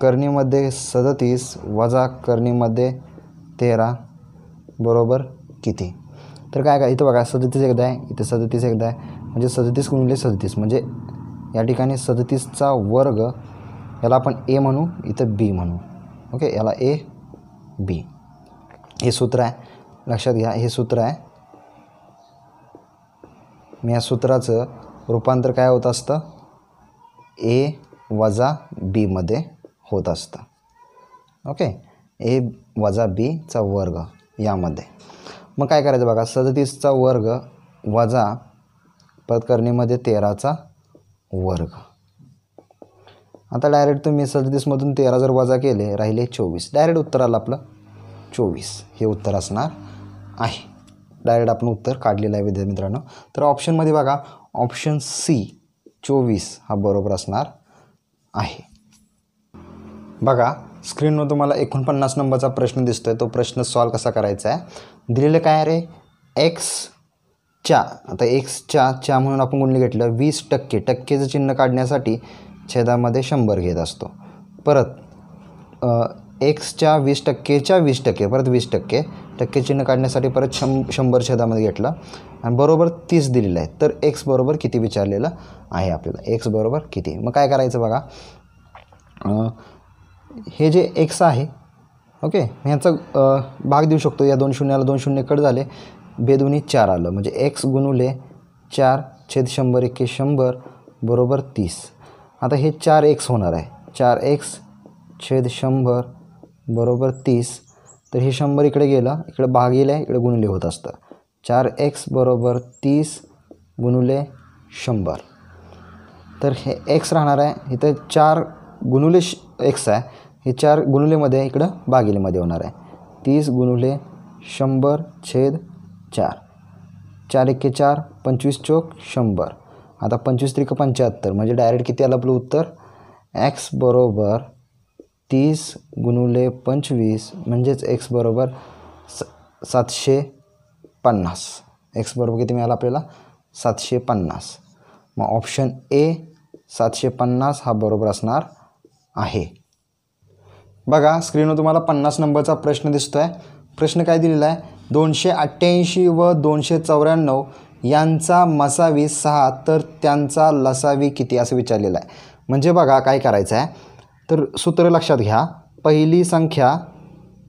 A: कर्णीमध्ये सदतीस वजा कर्णीमध्ये तेरा बरोबर किती तर काय काय इथं बघा सदतीस एकदा आहे इथे सदतीस एकदा आहे म्हणजे सदतीस गुणिले सदतीस म्हणजे या ठिकाणी सदतीसचा वर्ग याला आपण ए म्हणू इथं बी म्हणू ओके याला ए बी हे सूत्र आहे लक्षात घ्या हे सूत्र आहे मग या सूत्राचं रूपांतर काय होत असतं ए वजा बीमध्ये होत असतं ओके ए वजा बीचा वर्ग यामध्ये मग काय करायचं बघा सदतीसचा वर्ग वजा पदकर्णीमध्ये तेराचा वर्ग आता डायरेक्ट तुम्ही सदतीसमधून तेरा जर वजा केले राहिले चोवीस डायरेक्ट उत्तर आलं आपलं चोवीस हे उत्तर असणार आहे डायरेक्ट आपण उत्तर काढलेलं आहे विद्यार्थी मित्रांनो तर ऑप्शनमध्ये बघा ऑप्शन सी चोवीस हा बरोबर असणार आहे बघा स्क्रीनवर तुम्हाला एकोणपन्नास नंबरचा प्रश्न दिसतो आहे तो प्रश्न सॉल्व कसा करायचा आहे दिलेलं काय रे एक्सच्या आता एक्सच्या च्या म्हणून आपण गुणले घेतलं वीस टक्के टक्केचं चिन्ह काढण्यासाठी छेदामध्ये शंभर घेत असतो परत एक्सच्या वीस टक्केच्या वीस टक्के परत वीस टक्के टक्के चिन्ह काढण्यासाठी परत शं शंभर छेदामध्ये घेतला आणि बरोबर तीस दिलेलं आहे तर एक्स बरोबर किती विचारलेलं आहे आपल्याला एक्स बरोबर किती मग काय करायचं बघा हे जे एक्स आहे ओके ह्याचा भाग देऊ शकतो या दोन शून्याला दोन शून्य कट झाले बेदुनी चार आलं म्हणजे एक्स गुणुले चार छेद शंभर एके शंभर बरोबर तीस आता हे चार एक्स होणार आहे चार एक्स छेद शंभर बरोबर तीस तर हे शंभर इकडे गेलं इकडे भागिले इकडे गुणुले होत असतं चार एक्स बरोबर तीस गुणुले शंभर तर हे एक्स राहणार आहे इथं चार गुणुले श एक्स आहे हे चार गुणुलेमध्ये इकडं बागिलेमध्ये होणार आहे तीस गुणुले शंभर छेद चार चार एक्के चार पंचवीस चौक शंभर आता पंचवीस त्रिक पंच्याहत्तर म्हणजे डायरेक्ट किती आलं आपलं उत्तर एक्स बरोबर तीस गुणुले पंचवीस म्हणजेच एक्स बरोबर स सातशे पन्नास एक्स बरोबर किती मिळाला आपल्याला सातशे पन्नास मग ऑप्शन ए सातशे पन्नास हा बरोबर असणार आहे बघा स्क्रीनवर तुम्हाला पन्नास नंबरचा प्रश्न दिसतो आहे प्रश्न काय दिलेला आहे दोनशे अठ्ठ्याऐंशी व दोनशे चौऱ्याण्णव यांचा मसावी सहा तर त्यांचा लसावी किती असं विचारलेलं आहे म्हणजे बघा काय करायचं आहे तर सूत्र लक्षात घ्या पहिली संख्या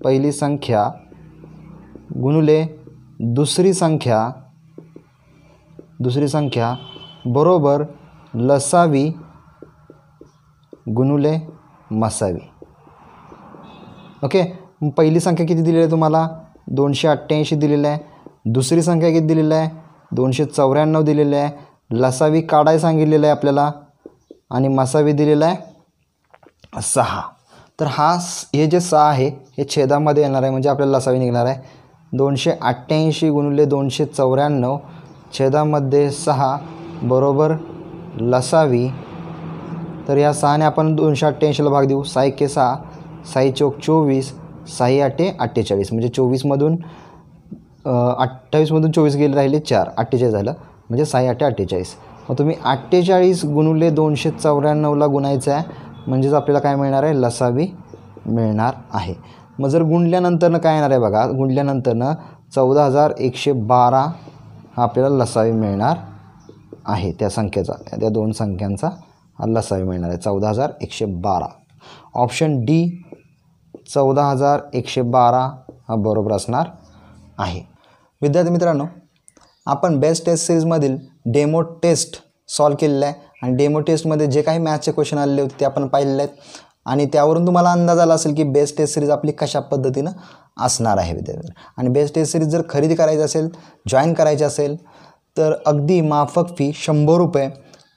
A: पहिली संख्या गुणुले दुसरी संख्या दुसरी संख्या बरोबर लसावी गुणुले मसावी ओके पहिली संख्या किती दिलेली आहे तुम्हाला दोनशे अठ्ठ्याऐंशी दिलेलं आहे दुसरी संख्या किती दिलेलं आहे दोनशे चौऱ्याण्णव दिलेलं आहे लसावी काढाय सांगितलेलं आहे आपल्याला आणि मसावी दिलेला आहे सहा तर हा हे जे सहा आहे हे छेदामध्ये येणार आहे म्हणजे आपल्याला लसावी निघणार आहे दोनशे अठ्ठ्याऐंशी गुणिले दोनशे चौऱ्याण्णव छेदामध्ये सहा बरोबर लसावी तर या सहाने आपण दोनशे अठ्ठ्याऐंशीला भाग देऊ साई के सहा साई चौक चोवीस साई आठे अठ्ठेचाळीस म्हणजे चोवीसमधून अठ्ठावीसमधून चोवीस गेले राहिले चार अठ्ठेचाळीस झालं म्हणजे साई आठे अठ्ठेचाळीस मग तुम्ही अठ्ठेचाळीस गुणुले दोनशे चौऱ्याण्णवला गुणायचं आहे म्हणजेच आपल्याला काय मिळणार आहे लसावी मिळणार आहे मग जर गुंडल्यानंतरनं काय येणार आहे बघा गुंडल्यानंतरनं चौदा हजार एकशे बारा हा आपल्याला लसावी मिळणार आहे त्या संख्येचा त्या दोन संख्यांचा हा लसावी मिळणार आहे चौदा हजार एकशे बारा ऑप्शन डी चौदा हजार एकशे बारा हा बरोबर असणार आहे विद्यार्थी मित्रांनो आपण बेस्ट टेस्ट सिरीजमधील डेमो टेस्ट सॉल्व केलेला आहे आणि डेमो टेस्टमध्ये जे काही मॅथचे क्वेश्चन आलेले होते ते आपण पाहिलेले आहेत आणि त्यावरून तुम्हाला अंदाज आला असेल की बेस्ट टेस्ट सिरीज आपली कशा पद्धतीनं असणार आहे विद्यार्थी आणि बेस्ट टेस्ट सिरीज जर खरेदी करायची असेल जॉईन करायची असेल तर अगदी माफक फी शंभर रुपये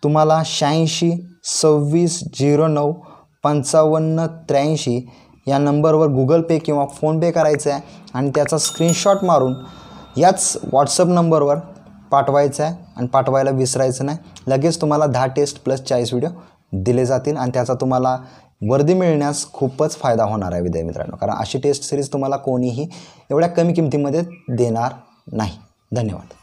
A: तुम्हाला शहाऐंशी सव्वीस झिरो नऊ पंचावन्न त्र्याऐंशी या नंबरवर गुगल पे किंवा फोनपे करायचं आहे आणि त्याचा स्क्रीनशॉट मारून याच व्हॉट्सअप नंबरवर पाठवायचं आहे आणि पाठवायला विसरायचं नाही लगेच तुम्हाला दहा टेस्ट प्लस चाळीस व्हिडिओ दिले जातील आणि त्याचा तुम्हाला वर्दी मिळण्यास खूपच फायदा होणार आहे विद्यार्थी मित्रांनो कारण अशी टेस्ट सिरीज तुम्हाला कोणीही एवढ्या कमी किमतीमध्ये देणार नाही धन्यवाद